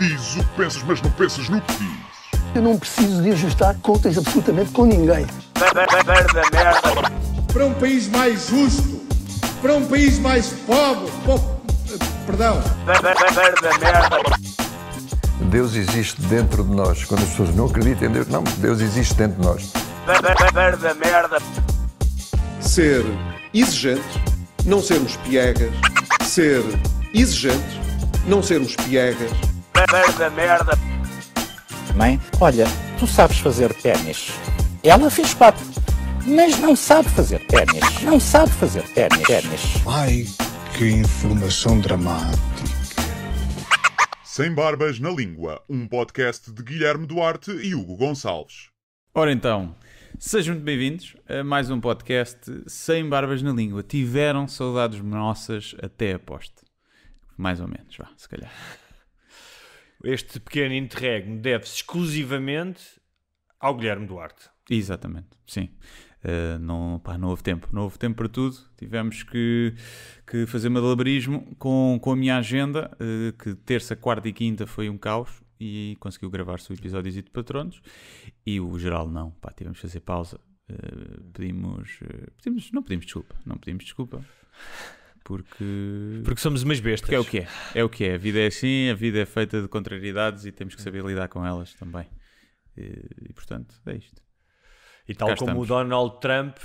diz o que pensas, mas não pensas no que diz. Eu não preciso de ajustar contas absolutamente com ninguém. Para um país mais justo, para um país mais pobre, perdão. Deus existe dentro de nós. Quando as pessoas não acreditam em Deus, não, Deus existe dentro de nós. Ser exigente, não sermos piegas. Ser exigente, não sermos piegas merda, merda. Mãe, olha, tu sabes fazer ténis. Ela fez quatro, mas não sabe fazer ténis. Não sabe fazer ténis. ténis. Ai, que informação dramática. Sem Barbas na Língua, um podcast de Guilherme Duarte e Hugo Gonçalves. Ora então, sejam muito bem-vindos a mais um podcast Sem Barbas na Língua. Tiveram saudades nossas até aposto. Mais ou menos, vá, se calhar este pequeno interregno deve-se exclusivamente ao Guilherme Duarte. Exatamente, sim. Uh, não, pá, não houve tempo. Não houve tempo para tudo. Tivemos que, que fazer malabarismo com, com a minha agenda, uh, que terça, quarta e quinta foi um caos e conseguiu gravar-se o episódio de Patronos e o geral não. Pá, tivemos que fazer pausa. Uh, pedimos, pedimos, não pedimos desculpa, não pedimos desculpa. Porque... Porque somos umas bestas. Porque é o que é. É o que é. A vida é assim, a vida é feita de contrariedades e temos que saber lidar com elas também. E, e portanto, é isto. E tal Cá como estamos. o Donald Trump,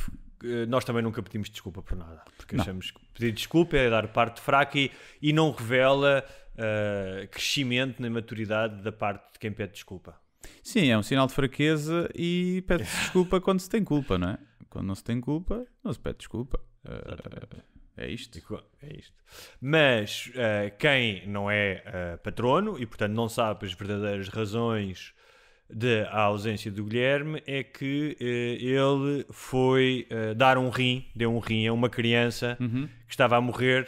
eh, nós também nunca pedimos desculpa por nada. Porque não. achamos que pedir desculpa é dar parte fraca e, e não revela uh, crescimento nem maturidade da parte de quem pede desculpa. Sim, é um sinal de fraqueza e pede desculpa quando se tem culpa, não é? Quando não se tem culpa, não se pede desculpa. Uh, é isto? É isto. Mas uh, quem não é uh, patrono e, portanto, não sabe as verdadeiras razões da ausência do Guilherme é que uh, ele foi dar um rim, deu um rim a uma criança uhum. que estava a morrer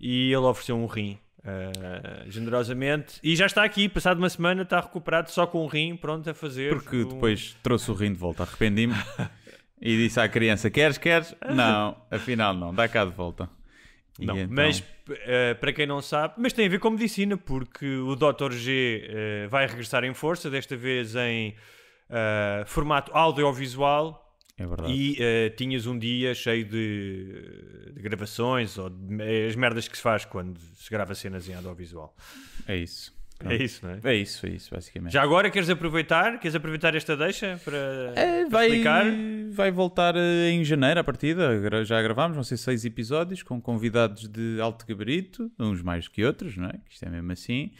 e ele ofereceu um rim. Uh, generosamente. E já está aqui, passado uma semana, está recuperado só com o rim, pronto a fazer. Porque um... depois trouxe o rim de volta, arrependi-me. E disse à criança: Queres, queres? Não, afinal não, dá cá de volta. Não, então... Mas uh, para quem não sabe, mas tem a ver com medicina, porque o Dr. G uh, vai regressar em força, desta vez em uh, formato audiovisual. É verdade. E tinhas um dia cheio de, de gravações ou de, as merdas que se faz quando se grava cenas em audiovisual. É isso. Pronto. É isso, não é? É isso, é isso, basicamente. Já agora queres aproveitar? Queres aproveitar esta deixa para, é, vai, explicar? Vai voltar eh, em janeiro a partida. Já gravámos, vão ser seis episódios com convidados de alto gabarito, uns mais que outros, não é? Que isto é mesmo assim.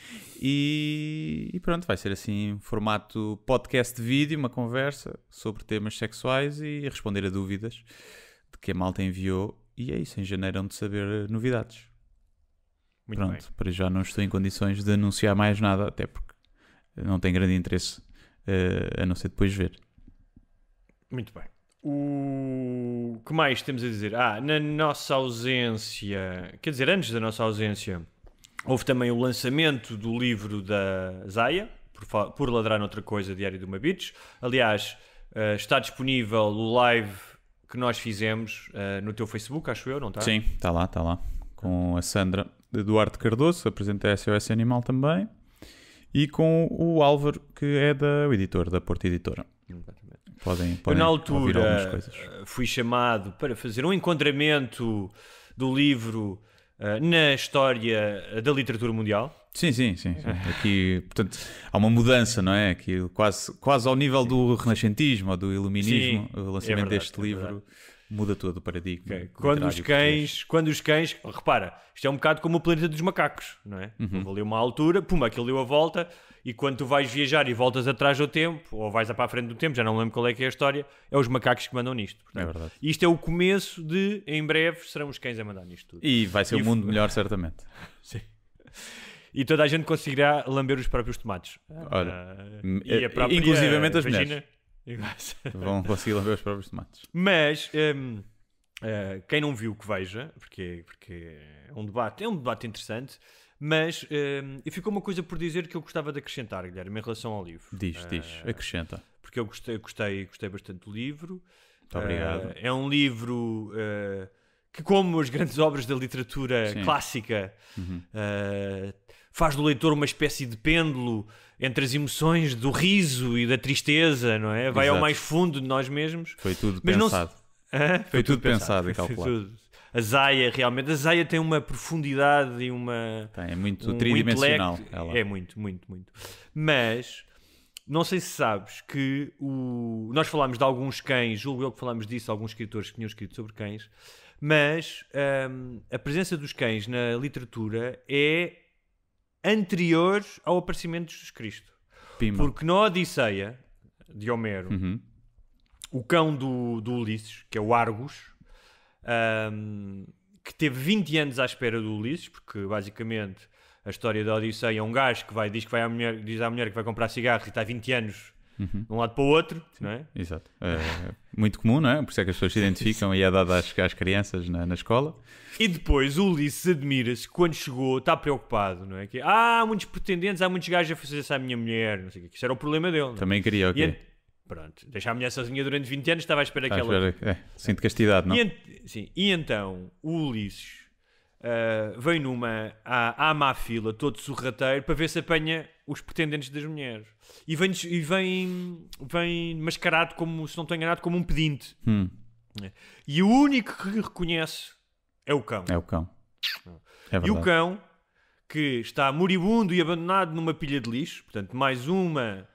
E, e pronto, vai ser assim formato podcast de vídeo, uma conversa sobre temas sexuais e responder a dúvidas de que a malta enviou. E é isso, em janeiro onde saber eh, novidades. Muito Pronto, bem. para já não estou em condições de anunciar mais nada, até porque não tem grande interesse uh, a não ser depois ver. Muito bem. O que mais temos a dizer? Ah, na nossa ausência, quer dizer, antes da nossa ausência, houve também o lançamento do livro da Zaya, por, por ladrar noutra coisa, Diário de uma Beach. Aliás, uh, está disponível o live que nós fizemos uh, no teu Facebook, acho eu, não está? Sim, está lá, está lá, com a Sandra de Duarte Cardoso, apresenta a SOS Animal também, e com o Álvaro, que é da editora, da Porta Editora. Exatamente. Podem, podem Eu, na altura, eh, fui chamado para fazer um enquadramento do livro uh, na história eh, da literatura mundial. Sim, sim, sim, sim. Aqui, portanto, há uma mudança, não é? Aqui, quase, quase ao nível do renascentismo ou do iluminismo, sim, o lançamento é verdade, deste é livro. Verdade muda todo o paradigma. Okay. Quando os cães, português. quando os cães, repara, isto é um bocado como o planeta dos macacos, não é? Uhum. Houve ali uma altura, pum, aquilo deu a volta, e quando tu vais viajar e voltas atrás do tempo, ou vais para a frente do tempo, já não lembro qual é que é a história, é os macacos que mandam nisto. É portanto, é verdade. Isto é o começo de, em breve, serão os cães a mandar nisto tudo. E vai ser e mundo melhor, certamente. Sim e toda a gente conseguirá lamber os próprios tomates. Olha, uh, e a eh, própria, inclusivamente as vagina, mulheres. Iguais. Vão conseguir lamber os próprios tomates. Mas um, uh, eh, quem não viu que veja, porque, porque é um debate, é um debate interessante. Mas um, e ficou uma coisa por dizer que eu gostava de acrescentar, Guilherme, em relação ao livro. Diz, uh, diz, eh, acrescenta. Porque eu gostei, gostei, gostei bastante do livro. Muito obrigado. Uh, é um livro uh, que, como as grandes obras da literatura Sim. clássica, uhum. faz do leitor uma espécie de pêndulo entre as emoções do riso e da tristeza, não é? Vai Exato. ao mais fundo de nós mesmos. Foi tudo mas pensado. Não... Foi, Foi, tudo, tudo pensado, pensado e calculado. Foi tudo. A Zaya, realmente, a Zaya tem uma profundidade e uma. Tem, é muito um tridimensional. É muito, muito, muito. Mas, não sei se sabes que o... nós falámos de alguns cães, julgo eu que falámos disso, alguns escritores que tinham escrito sobre cães, mas um, a presença dos cães na literatura é anteriores ao aparecimento de Jesus Cristo. Pima. Porque na Odisseia de Homero, uhum. o cão do, do, Ulisses, que é o Argos um, que teve 20 anos à espera do Ulisses, porque basicamente a história da Odisseia é um gajo que vai, diz, que vai à mulher, diz à mulher que vai comprar cigarros e está 20 anos uhum. de um lado para o outro, Sim. não é? Exato. É, muito comum, não é? Por isso é que as pessoas se identificam e é dado às, às crianças na, na escola. E depois o Ulisses admira-se quando chegou, está preocupado, não é? Que ah, há muitos pretendentes, há muitos gajos a fazer isso à minha mulher, não sei o que. Isso era o problema dele. Não? É? Também queria, ok. E, pronto, deixar a mulher sozinha durante 20 anos, estava à espera que ela. É, sinto castidade, não? E, sim, e então o Ulisses uh, vem numa à, à má fila, todo sorrateiro, para ver se apanha os pretendentes das mulheres. E vem, e vem, vem mascarado, como se não estou enganado, como um pedinte. Hum. E o único que reconhece é o cão. É o cão. Ah. É e o cão, que está moribundo e abandonado numa pilha de lixo, portanto, mais uma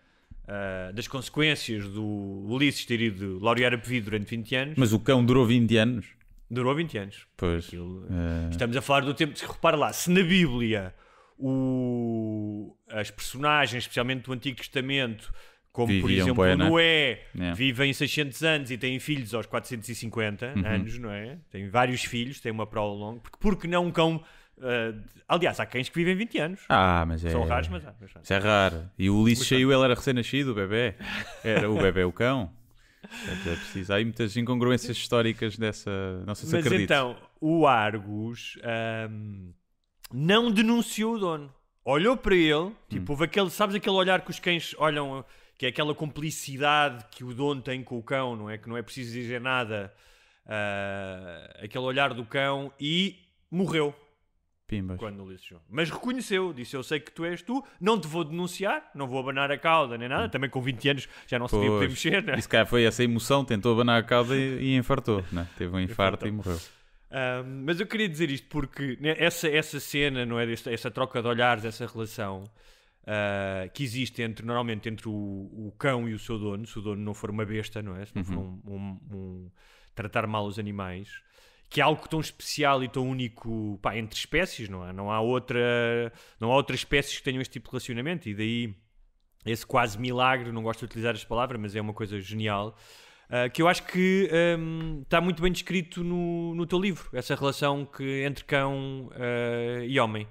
Uh, das consequências do Ulisses ter ido laurear a pedido durante 20 anos. Mas o cão durou 20 anos? Durou 20 anos. Pois. Aquilo, é... Estamos a falar do tempo. Repara lá, se na Bíblia o, as personagens, especialmente do Antigo Testamento, como Viviam por exemplo né? Noé, é? vivem 600 anos e têm filhos aos 450 uhum. anos, não é? Têm vários filhos, têm uma prova longa. Porque, porque não um cão. Uh, aliás, há cães que vivem 20 anos. Ah, mas é. São raros, mas há. Mas Isso é raro. E o Ulisses saiu, ele era recém-nascido, o bebê. Era o bebê, o cão. É, é preciso. Há aí muitas incongruências históricas dessa. Não sei se Mas acredito. então, o Argus um, não denunciou o dono. Olhou para ele, tipo, hum. houve aquele, sabes aquele olhar que os cães olham, que é aquela cumplicidade que o dono tem com o cão, não é? Que não é preciso dizer nada. Uh, aquele olhar do cão e morreu. Pimbas. quando o Ulisses João. Mas reconheceu, disse: Eu sei que tu és tu, não te vou denunciar, não vou abanar a cauda nem nada. Hum. Também com 20 anos já não se devia poder mexer, né? E se foi essa emoção, tentou abanar a cauda e, e infartou. né? Teve um infarto e morreu. mas eu queria dizer isto porque né, essa, essa cena, não é? Essa, essa troca de olhares, essa relação ah, que existe entre, normalmente entre o, o cão e o seu dono, se o dono não for uma besta, não é? Se não for uhum. um, um- um- tratar mal os animais, que é algo tão especial e tão único pá, entre espécies, não é? Não há, outra, não há outras espécies que tenham este tipo de relacionamento, e daí esse quase milagre, não gosto de utilizar esta palavra, mas é uma coisa genial, uh, que eu acho que um, está muito bem descrito no, no teu livro, essa relação que entre cão uh, e homem.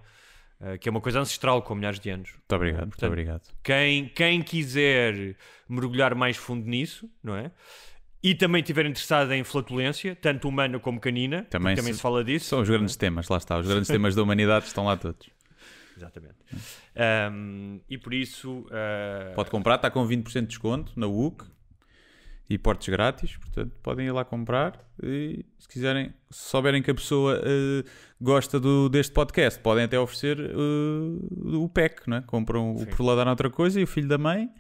Uh, que é uma coisa ancestral com milhares de anos. Muito obrigado, Portanto, muito obrigado. Quem, quem quiser mergulhar mais fundo nisso, não é? e também estiver interessados em flatulência, tanto humana como canina, também, se, também se, fala disso. São os grandes temas, lá está, os grandes temas da humanidade estão lá todos. Exatamente. Um, e por isso. Uh... Pode comprar, está com 20% de desconto na UC e portes grátis, portanto podem ir lá comprar e se quiserem, se souberem que a pessoa uh, gosta do, deste podcast, podem até oferecer uh, o PEC, não é? compram Sim. o por lá dar outra coisa e o filho da mãe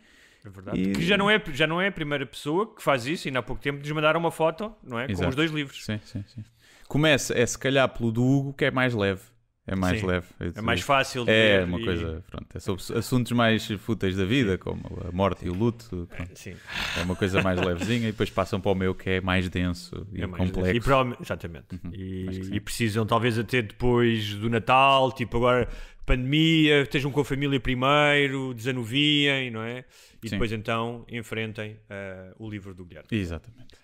é verdade. E... já não, é, já não é a primeira pessoa que faz isso, e há pouco tempo nos mandaram uma foto, não é? Com os dois livros. Sim, sim, sim. Começa, é se calhar pelo do Hugo, que é mais leve. É mais sim. leve. É, é mais fácil de É uma e... coisa, pronto. É sobre assuntos mais fúteis da vida, como a morte e o luto. É, é uma coisa mais levezinha e depois passam para o meu que é mais denso e é mais complexo. Denso. E Exatamente. Uhum. E, e precisam talvez até depois do Natal, tipo agora pandemia, estejam com a família primeiro, desanuviem, não é? e Sim. depois então enfrentem uh, o livro do Guilherme. Exatamente.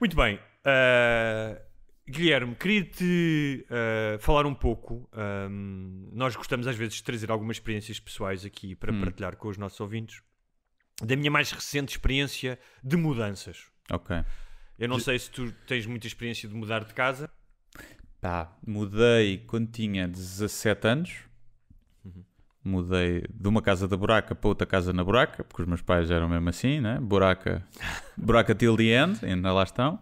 Muito bem. Uh, Guilherme, queria-te uh, eh, falar um pouco. Um, ehm, nós gostamos às vezes de trazer algumas experiências pessoais aqui para hum. partilhar com os nossos ouvintes. Da minha mais recente experiência de mudanças. Ok. Eu não sei se tu tens muita experiência de mudar de casa. Pá, mudei quando tinha 17 anos mudei de uma casa da buraca para outra casa na buraca, porque os meus pais eram mesmo assim, né? Buraca, buraca till the end, ainda lá estão.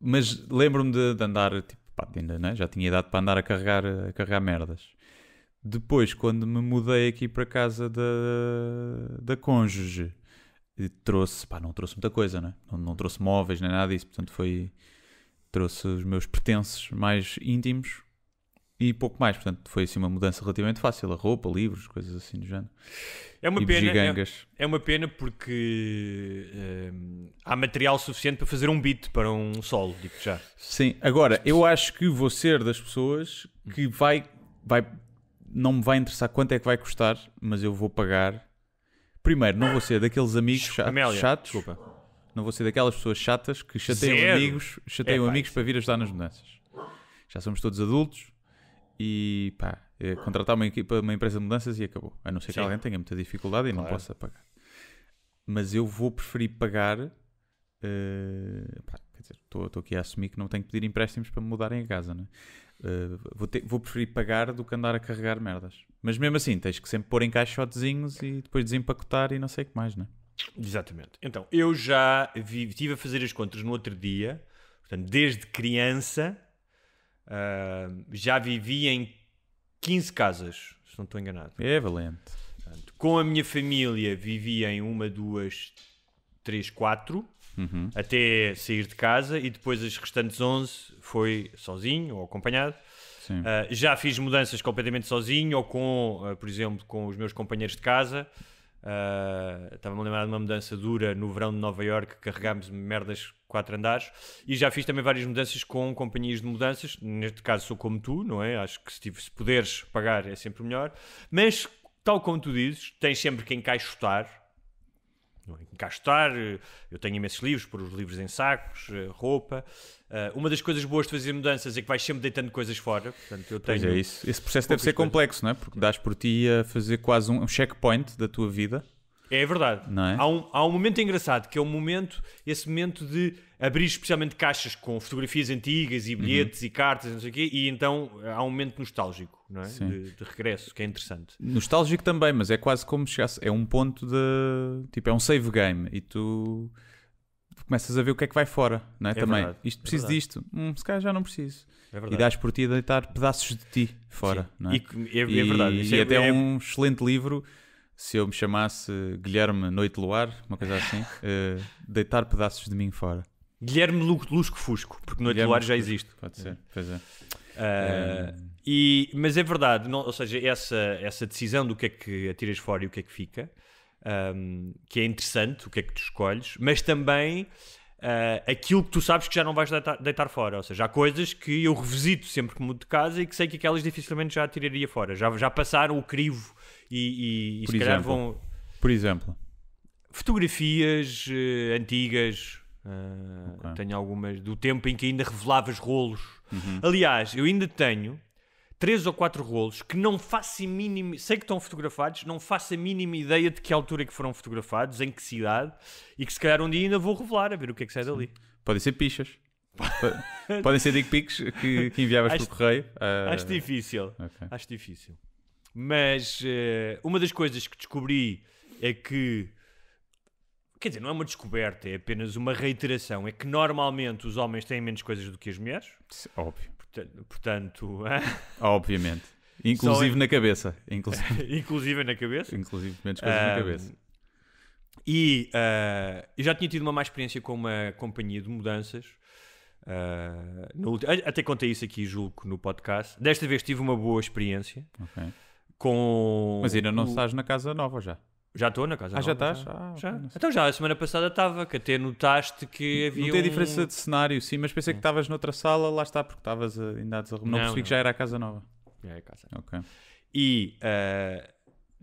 Mas lembro-me de, de, andar, tipo, pá, ainda, né? Já tinha idade para andar a carregar, a carregar merdas. Depois, quando me mudei aqui para casa da, da cônjuge, trouxe, pá, não trouxe muita coisa, né? Não, não trouxe móveis nem nada disso, portanto foi. Trouxe os meus pertences mais íntimos, e pouco mais. Portanto, foi assim uma mudança relativamente fácil. A roupa, livros, coisas assim do género. É uma pena. É, é, uma pena porque eh, hum, há material suficiente para fazer um beat para um solo, digo já. Sim, agora eu acho que vou ser das pessoas que vai, vai. Não me vai interessar quanto é que vai custar, mas eu vou pagar. Primeiro, não vou ser daqueles amigos chatos. Amélia, chatos desculpa. Não vou ser daquelas pessoas chatas que chateiam Zero. amigos, chateiam é, amigos para vir ajudar nas mudanças. Já somos todos adultos, e pá, eh, hum. contratar uma equipa, uma empresa de mudanças e acabou. A não ser Sim. que alguém tenha muita dificuldade e claro. não possa pagar. Mas eu vou preferir pagar. Uh, pá, quer dizer, estou aqui a assumir que não tenho que pedir empréstimos para me mudarem a casa, né? Uh, vou, ter, vou preferir pagar do que andar a carregar merdas. Mas mesmo assim, tens que sempre pôr em caixotezinhos e depois desempacotar e não sei o que mais, né? Exatamente. Então, eu já estive a fazer as contas no outro dia, portanto, desde criança Uh, já vivi em 15 casas, se não estou enganado. É valente. Portanto, com a minha família vivi em uma, duas, três, quatro, uhum. até sair de casa e depois as restantes 11 foi sozinho ou acompanhado. Uh, já fiz mudanças completamente sozinho ou com, uh, por exemplo, com os meus companheiros de casa. Ah, estava-me a lembrar de uma mudança dura no verão de Nova York, carregámos merdas quatro andares. E já fiz também várias mudanças com companhias de mudanças. Neste caso sou como tu, não é? Acho que se, tive, se puderes pagar é sempre melhor. Mas, tal como tu dizes, tens sempre quem encaixotar, chutar é? encastar, eh, eu tenho imensos livros, pôr os livros em sacos, eh, roupa. Eh, uma das coisas boas de fazer mudanças é que vais sempre deitando coisas fora. Portanto, eu tenho pois é isso. Esse processo deve ser complexo, não é? Porque dás por ti a fazer quase um checkpoint da tua vida. É verdade. É? Há, um, há um momento engraçado, que é o um momento, esse momento de abrir especialmente caixas com fotografias antigas e bilhetes uhum. e cartas não sei o quê, e então há um momento nostálgico, não é? De, de, regresso, que é interessante. Nostálgico também, mas é quase como se chegasse, é um ponto de, tipo, é um save game e tu começas a ver o que é que vai fora, não é? é também, verdade, isto é preciso é disto, hum, se calhar já não preciso. É e dás por ti a deitar pedaços de ti fora, Sim. não é? E, é, é verdade. E, e é até é um excelente livro se eu me chamasse Guilherme Noite Luar, uma coisa assim, uh, deitar pedaços de mim fora. Guilherme Lusco Fusco, porque no Guilherme titular já existe. Pode ser, é. pois é. Uh, e, mas é verdade, não, ou seja, essa, essa decisão do que é que atiras fora e o que é que fica, um, que é interessante, o que é que tu escolhes, mas também uh, aquilo que tu sabes que já não vais deitar, deitar, fora. Ou seja, há coisas que eu revisito sempre que mudo de casa e que sei que aquelas dificilmente já atiraria fora. Já, já passaram o crivo e, e, e se exemplo, calhar vão. Por exemplo, fotografias uh, antigas ah, okay. Tenho algumas do tempo em que ainda revelavas rolos. Uhum. Aliás, eu ainda tenho três ou quatro rolos que não faço a mínima. Sei que estão fotografados, não faço a mínima ideia de que altura é que foram fotografados, em que cidade, e que se calhar um dia ainda vou revelar a ver o que é que sai Sim. dali. Podem ser pichas. Podem ser dick pics que, que enviavas acho, por correio. Uh... Acho difícil. Okay. Acho difícil. Mas uh, uma das coisas que descobri é que Quer dizer, não é uma descoberta, é apenas uma reiteração. É que normalmente os homens têm menos coisas do que as mulheres. Óbvio. Portanto. portanto Obviamente. Inclusive Só... na cabeça. Inclusive. Inclusive na cabeça. Inclusive menos coisas um... na cabeça. E uh, eu já tinha tido uma má experiência com uma companhia de mudanças. Uh, Até contei isso aqui, julgo, no podcast. Desta vez tive uma boa experiência. Okay. Com Mas ainda não o... estás na casa nova já. Já estou na casa. Ah, já estás? Já. Ah, já. Então já, a semana passada estava, que até notaste que havia. Não tem um... diferença de cenário, sim, mas pensei que é. estavas noutra sala, lá está, porque estavas eh, ainda a desarrumar. Não, não percebi não. que já era a casa nova. Já é a casa. Ok. E uh,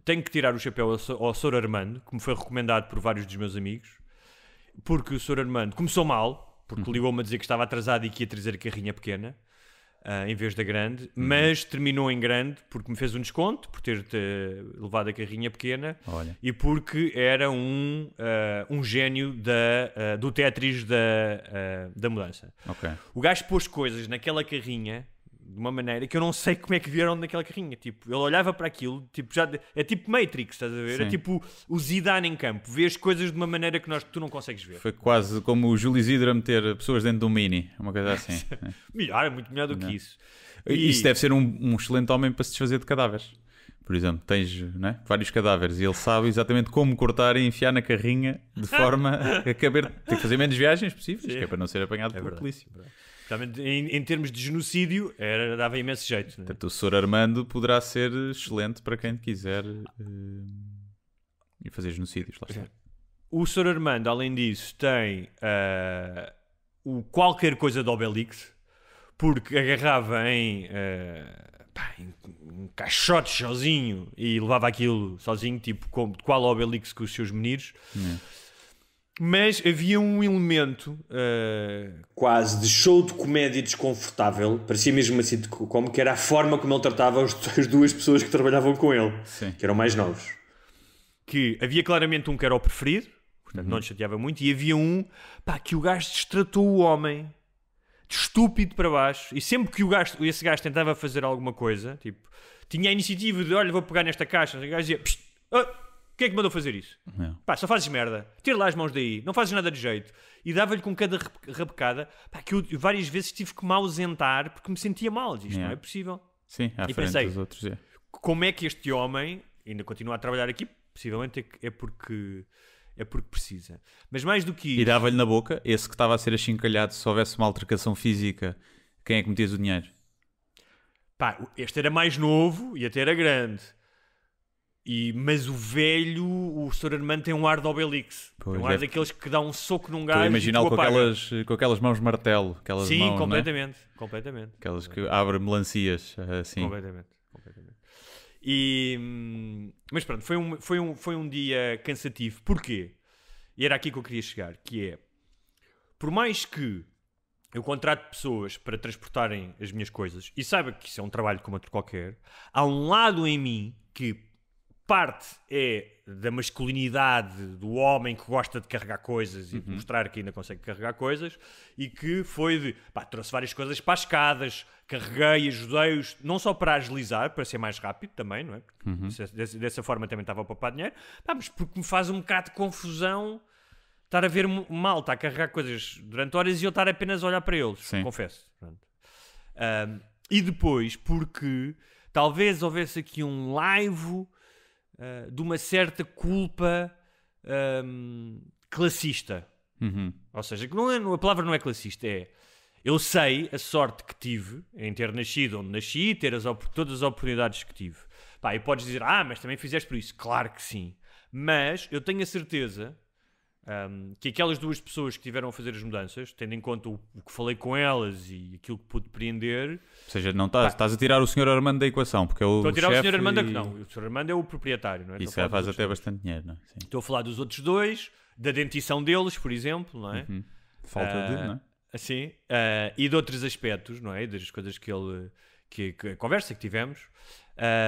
tenho que tirar o chapéu ao, Sr. Armando, que me foi recomendado por vários dos meus amigos, porque o Sr. Armando começou mal, porque uhum. ligou-me a dizer que estava atrasado e que ia trazer a carrinha pequena. Uh, em vez da grande, uhum. mas terminou em grande porque me fez um desconto por ter ah, levado a carrinha pequena Olha. e porque era um, uh, um gênio da, uh, do Tetris da, da mudança. Okay. O gajo pôs coisas naquela carrinha de uma maneira que eu não sei como é que vieram naquela carrinha. Tipo, ele olhava para aquilo, tipo, já, é tipo Matrix, estás a ver? É Sim. É tipo o Zidane em campo, vê as coisas de uma maneira que, nós, tu não consegues ver. Foi quase como o Júlio Zidra meter pessoas dentro de um mini, uma coisa assim. Né? melhor, é muito melhor do não. que né? isso. E... Isso deve ser um, um excelente homem para se desfazer de cadáveres. Por exemplo, tens né, vários cadáveres e ele sabe exatamente como cortar e enfiar na carrinha de forma a caber. Tem que fazer menos viagens possíveis, Sim. que é para não ser apanhado é pela polícia. É Portanto, em, em, termos de genocídio, era, dava imenso jeito. Né? Portanto, o Sr. Armando poderá ser excelente para quem quiser uh, eh, e fazer genocídios, lá está. É. O Sr. Armando, além disso, tem uh, o qualquer coisa do Obelix, porque agarrava em, uh, pá, em, um caixote sozinho e levava aquilo sozinho, tipo como, qual Obelix com os seus meninos. É. Mas havia um elemento. Uh... Quase de show de comédia desconfortável, parecia mesmo assim como que era a forma como ele tratava as duas pessoas que trabalhavam com ele, Sim. que eram mais novos. Que havia claramente um que era o preferido, portanto uhum. não lhe chateava muito, e havia um pá, que o gajo destratou o homem de estúpido para baixo, e sempre que o gajo, esse gajo tentava fazer alguma coisa, tipo, tinha a iniciativa de olha, vou pegar nesta caixa, o gajo dizia. Psst, oh, ah, quem é que mandou fazer isso? Não. É. Pá, só fazes merda. Tira lá as mãos daí. Não fazes nada de jeito. E dava-lhe com cada rabecada pá, que eu várias vezes tive que me ausentar porque me sentia mal. Isto yeah. É. não é possível. Sim, à e frente pensei, dos outros. É. Como é que este homem ainda continua a trabalhar aqui? Possivelmente é, é porque é porque precisa. Mas mais do que isso... E dava-lhe na boca, esse que estava a ser achincalhado, se houvesse uma altercação física, quem é que metias o dinheiro? Pá, este era mais novo e até era grande. E, mas o velho, o Sr. Armando tem um ar de Obelix. Pois tem um ar é. daqueles que dá um soco num gajo. Imaginá-lo com, aquelas, eh, com aquelas mãos de martelo. Aquelas Sim, mãos, é? completamente, é? completamente. Aquelas que abrem melancias assim. Completamente, completamente. E, hum, mas pronto, foi um, foi, um, foi um dia cansativo. Porquê? E era aqui que eu queria chegar, que é... Por mais que eu contrato pessoas para transportarem as minhas coisas e saiba que isso é um trabalho como outro qualquer, há um lado em mim que parte é da masculinidade do homem que gosta de carregar coisas e de uhum. mostrar que ainda consegue carregar coisas e que foi de pá, trouxe várias coisas para as escadas, carreguei, ajudei-os, não só para agilizar, para ser mais rápido também, não é? Uhum. Dessa, dessa, forma também estava a poupar dinheiro, pá, mas porque me faz um bocado de confusão estar a ver mal, estar a carregar coisas durante horas e eu estar apenas a olhar para eles, Sim. confesso. e depois, porque talvez houvesse aqui um live eh, de uma certa culpa um, ehm, classista. Uhum. Ou seja, que não é, a palavra não é classista, é eu sei a sorte que tive em ter nascido onde nasci e ter as, todas as oportunidades que tive. Pá, e podes dizer, ah, mas também fizeste por isso. Claro que sim. Mas eu tenho a certeza um, que aquelas duas pessoas que tiveram a fazer as mudanças, tendo em conta o, o que falei com elas e aquilo que pude prender, Ou seja, não estás, tá. estás a tirar o Sr. Armando da equação, porque é o. Estou a tirar o Sr. Armando, e... não. O Sr. Armando é o proprietário, não é? Isso já é, faz até dois. bastante dinheiro, não é? Sim. Estou a falar dos outros dois, da dentição deles, por exemplo, não é? Uhum. Falta uh, de, ah, não é? Assim, uh, e de outros aspectos, não é? Das coisas que ele. que, que a conversa que tivemos,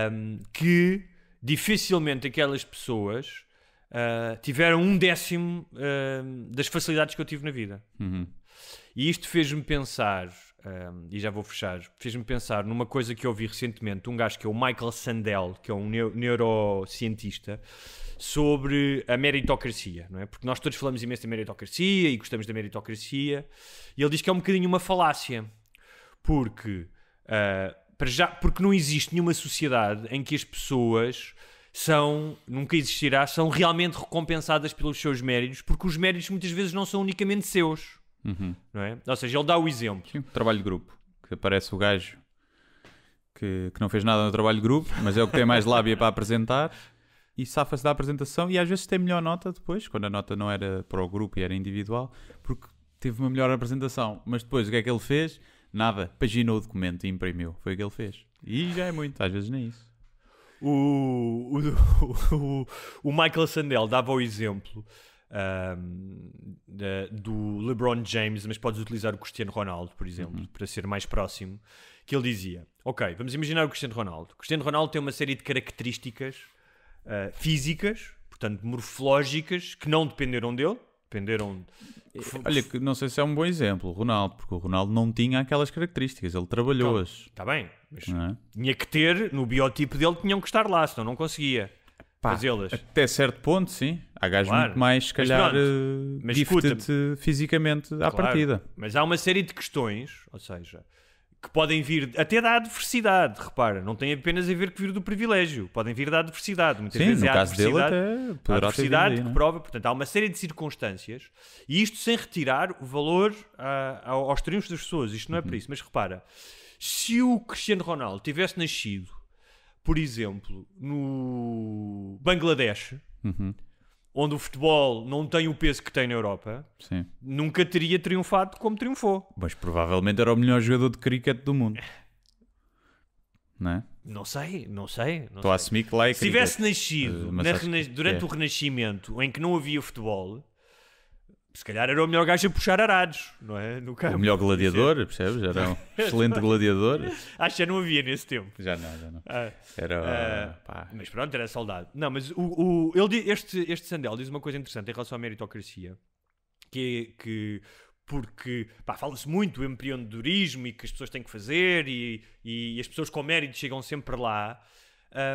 um, ah, que dificilmente aquelas pessoas uh, tiveram um décimo uh, das facilidades que eu tive na vida. Uhum. E isto fez-me pensar, eh, e já vou fechar, fez-me pensar numa coisa que eu ouvi recentemente, um gajo que é o Michael Sandel, que é um neurocientista, sobre a meritocracia, não é? Porque nós todos falamos imenso da meritocracia e gostamos da meritocracia, e ele diz que é um bocadinho uma falácia, porque, uh, para já, porque não existe nenhuma sociedade em que as pessoas são, nunca existirá, são realmente recompensadas pelos seus méritos, porque os méritos muitas vezes não são unicamente seus. Uhum. Não é? Ou seja, ele dá o exemplo. Sim, trabalho de grupo, que aparece o gajo que, que não fez nada no trabalho de grupo, mas é o que tem mais lábia para apresentar e safa-se da apresentação e às vezes tem melhor nota depois, quando a nota não era para o grupo e era individual, porque teve uma melhor apresentação. Mas depois o que é que ele fez? Nada, paginou o documento e imprimiu. Foi o que ele fez. E já é muito, às vezes nem isso o, o, o, Michael Sandel dava o exemplo um, do LeBron James, mas podes utilizar o Cristiano Ronaldo, por exemplo, uhum. para ser mais próximo, que ele dizia: Ok, vamos imaginar o Cristiano Ronaldo. O Cristiano Ronaldo tem uma série de características uh, físicas, portanto morfológicas, que não dependeram dele, dependeram Olha, que não sei se é um bom exemplo, o Ronaldo, porque o Ronaldo não tinha aquelas características, ele trabalhou-as. Está então, bem, mas é? tinha que ter, no biotipo dele tinham que estar lá, senão não conseguia fazê-las. Até certo ponto, sim. Há gajos claro. muito mais, se calhar, eh, mas, mas fisicamente à claro. partida. Mas há uma série de questões, ou seja, que podem vir até da adversidade, repara, não tem apenas a ver com vir do privilégio, podem vir da adversidade. Muitas Sim, vezes no é caso dele até a adversidade aí, que é? prova, portanto, há uma série de circunstâncias, e isto sem retirar o valor uh, aos triunfos das pessoas, isto não é uhum. por isso, mas repara, se o Cristiano Ronaldo tivesse nascido, por exemplo, no Bangladesh, uhum onde o futebol não tem o peso que tem na Europa, Sim. nunca teria triunfado como triunfou. Mas provavelmente era o melhor jogador de cricket do mundo. Não é? Não sei, não sei. Não Estou sei. a assumir que lá é Se tivesse nascido eh, na, é. durante é. o Renascimento, em que não havia futebol, se calhar era o melhor gajo a puxar arados, não é? No campo. O melhor gladiador, é. percebes? Era um excelente gladiador. Acho que já não havia nesse tempo. Já não, já não. Ah, era. Ah, mas pronto, era saudade. Não, mas o, o, ele, este, este Sandel diz uma coisa interessante em relação à meritocracia, que que porque fala-se muito do empreendedorismo e que as pessoas têm que fazer e, e as pessoas com mérito chegam sempre lá.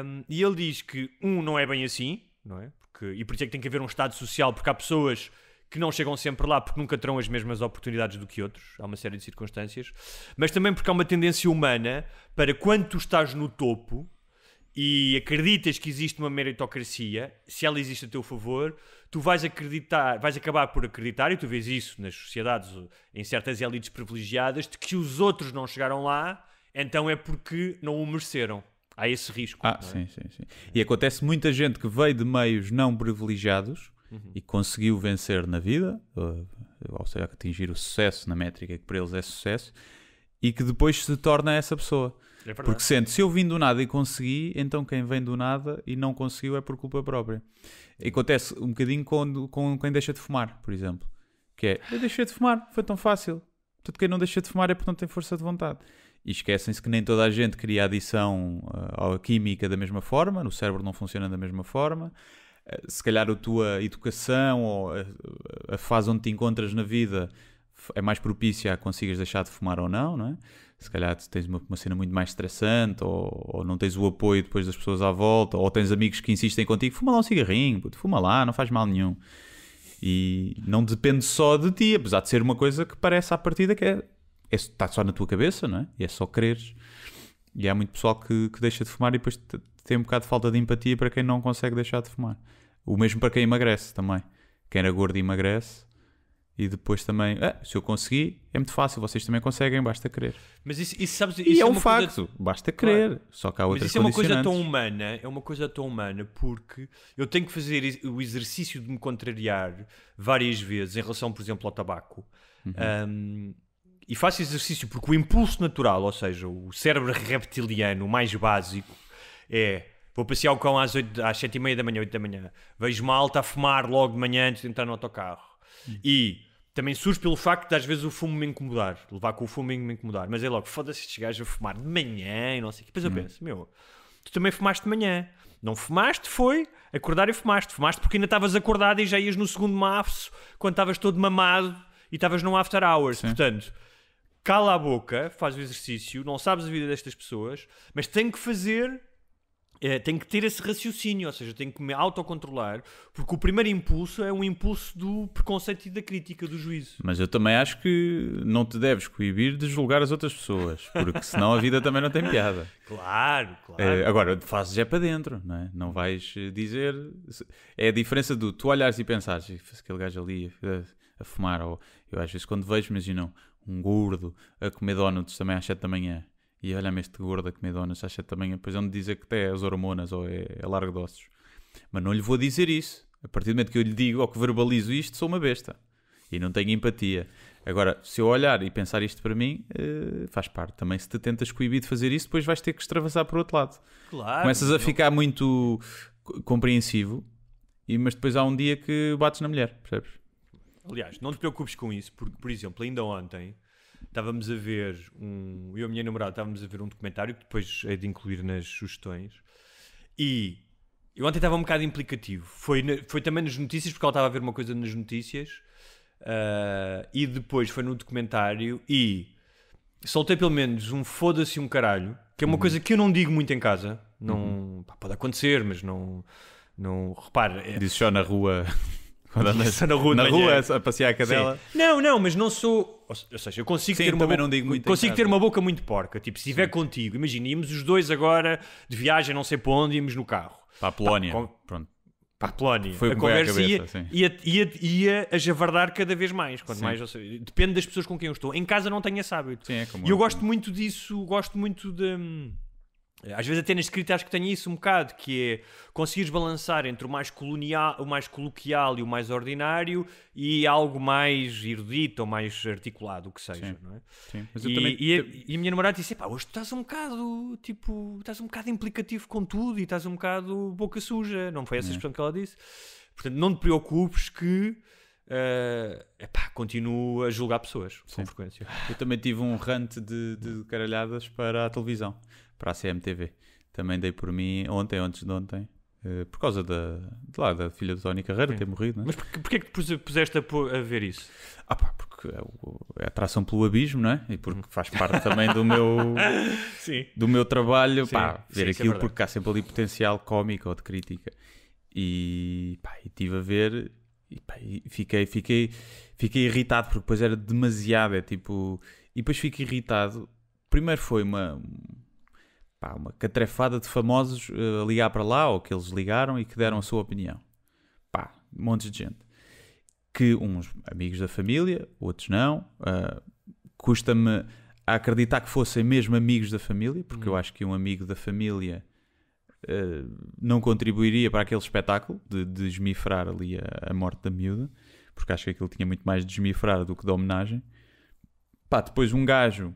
Um, e ele diz que um não é bem assim, não é? Porque, e por isso é que tem que haver um Estado social, porque há pessoas que não chegam sempre lá porque nunca terão as mesmas oportunidades do que outros, há uma série de circunstâncias, mas também porque há uma tendência humana para quando tu estás no topo e acreditas que existe uma meritocracia, se ela existe a teu favor, tu vais acreditar, vais acabar por acreditar, e tu vês isso nas sociedades, em certas elites privilegiadas, de que os outros não chegaram lá, então é porque não o mereceram. Há esse risco. Ah, é? sim, sim, sim. E acontece muita gente que veio de meios não privilegiados uhum. e conseguiu vencer na vida, ou seja, atingir o sucesso na métrica que para eles é sucesso, e que depois se torna essa pessoa. É porque sente, se eu vim do nada e consegui, então quem vem do nada e não conseguiu é por culpa própria. E acontece um bocadinho com, com quem deixa de fumar, por exemplo. Que é, eu deixei de fumar, foi tão fácil. Portanto, quem não deixa de fumar é porque não tem força de vontade. E esquecem-se que nem toda a gente cria adição uh, à química da mesma forma, no cérebro não funciona da mesma forma, eh, se calhar a tua educação ou eh, a, fase onde te encontras na vida é mais propícia a consigas deixar de fumar ou não, não é? Se calhar tens uma, uma cena muito mais estressante ou, ou, não tens o apoio depois das pessoas à volta ou tens amigos que insistem contigo, fuma lá um cigarrinho, puto, fuma lá, não faz mal nenhum. E não depende só de ti, apesar de ser uma coisa que parece à partida que é, é está só na tua cabeça, não é? E é só creres. E há muito pessoal que, que deixa de fumar e depois tem um bocado de falta de empatia para quem não consegue deixar de fumar. O mesmo para quem emagrece também. Quem era gordo emagrece. E depois também, ah, se eu conseguir, é muito fácil, vocês também conseguem, basta querer. Mas isso, isso sabes, isso e é, é um facto, coisa... basta querer. Claro. Só que há outras Mas isso é uma coisa tão humana, é uma coisa tão humana, porque eu tenho que fazer o exercício de me contrariar várias vezes em relação, por exemplo, ao tabaco. Uhum. Um, e faço exercício porque o impulso natural, ou seja, o cérebro reptiliano mais básico, é vou passear o cão às, 8, às 7 e meia da manhã, 8 da manhã, vejo malta a fumar logo de manhã antes de entrar no autocarro. E também surge pelo facto de às vezes o fumo me incomodar, levar com o fumo me incomodar, mas é logo, foda-se estes gajos a fumar de manhã e não sei o que. Depois eu uhum. penso, meu, tu também fumaste de manhã. Não fumaste, foi acordar e fumaste. Fumaste porque ainda estavas acordado e já ias no segundo maço quando estavas todo mamado e estavas num after hours. Sim. Portanto, cala a boca, faz o exercício, não sabes a vida destas pessoas, mas tem que fazer eh, tem que ter esse raciocínio, ou seja, tem que me autocontrolar, porque o primeiro impulso é um impulso do preconceito e da crítica, do juízo. Mas eu também acho que não te deves coibir de julgar as outras pessoas, porque senão a vida também não tem piada. Claro, claro. É, agora, fazes é para dentro, não é? Não vais eh, dizer. É a diferença do tu olhares e pensares, aquele gajo ali a, fumar, ou eu às vezes quando vejo, imagina um gordo a comer donuts também às 7 da manhã e olha-me este gordo a comer donas, acha também, depois onde dizer que tem é as hormonas ou é, é largo de ossos. Mas não lhe vou dizer isso. A partir do momento que eu lhe digo ou que verbalizo isto, sou uma besta. E não tenho empatia. Agora, se eu olhar e pensar isto para mim, uh, faz parte. Também se te tentas coibir de fazer isso, depois vais ter que extravasar para o outro lado. Claro. Começas a ficar muito compreensivo, e, mas depois há um dia que bates na mulher, percebes? Aliás, não te preocupes com isso, porque, por exemplo, ainda ontem estávamos a ver um. Eu e a minha namorada estávamos a ver um documentário que depois é de incluir nas sugestões. E eu ontem estava um bocado implicativo. Foi, foi também nas notícias, porque ela estava a ver uma coisa nas notícias. Uh, e depois foi no documentário e soltei pelo menos um foda-se um caralho, que é uma uhum. coisa que eu não digo muito em casa. Não, uhum. pá, pode acontecer, mas não. não repare. É... Dizes só na rua. Quando andas na rua, na rua a, passear a cadela. Sim. Não, não, mas não sou. Ou seja, eu consigo Sim, ter uma boca, consigo ter uma boca muito porca. Tipo, se estiver contigo, imagina, íamos os dois agora de viagem, não sei para onde, íamos no carro. Para a Polónia. com... Pronto. Para a Polónia. Foi a conversa ia, ia, ia, ia, a javardar cada vez mais. Quanto mais seja, depende das pessoas com quem eu estou. Em casa não tenho esse hábito. Sim, é como e eu, eu gosto muito disso, gosto muito de hum, eh, às vezes até na escrita acho que tenho isso um bocado, que é conseguires balançar entre o mais, colonial, o mais coloquial e o mais ordinário e algo mais erudito ou mais articulado, o que seja, Sim. não é? Sim, mas eu e, também... E a, e a minha namorada disse, pá, hoje estás um bocado, tipo, estás um bocado implicativo com tudo e estás um bocado boca suja, não foi essa a é. expressão que ela disse. Portanto, não te preocupes que uh, epá, continuo a julgar pessoas Sim. com frequência. Eu também tive um rant de, de caralhadas para a televisão para a CMTV. Também dei por mim ontem, antes de ontem, Uh, por causa da, de lá, da filha do Tony Carreira ter morrido. É? Mas porquê, é que te puseste a, a, ver isso? Ah pá, porque é, é atração pelo abismo, não é? E porque hum. faz parte também do meu, Sim. Do meu trabalho, Sim. pá, ver Sim, é aquilo porque há sempre ali potencial cómico ou de crítica. E pá, estive a ver e, pá, e fiquei, fiquei, fiquei irritado porque depois era demasiado, é tipo... E depois fico irritado. Primeiro foi uma pá, uma catrefada de famosos uh, ligar para lá, ou que eles ligaram e que deram a sua opinião. Pá, um monte de gente. Que uns amigos da família, outros não. Uh, Custa-me acreditar que fossem mesmo amigos da família, porque eu hum. acho que um amigo da família uh, não contribuiria para aquele espetáculo de, de desmifrar ali a, a, morte da miúda, porque acho que aquilo tinha muito mais de desmifrar do que de homenagem. Pá, depois um gajo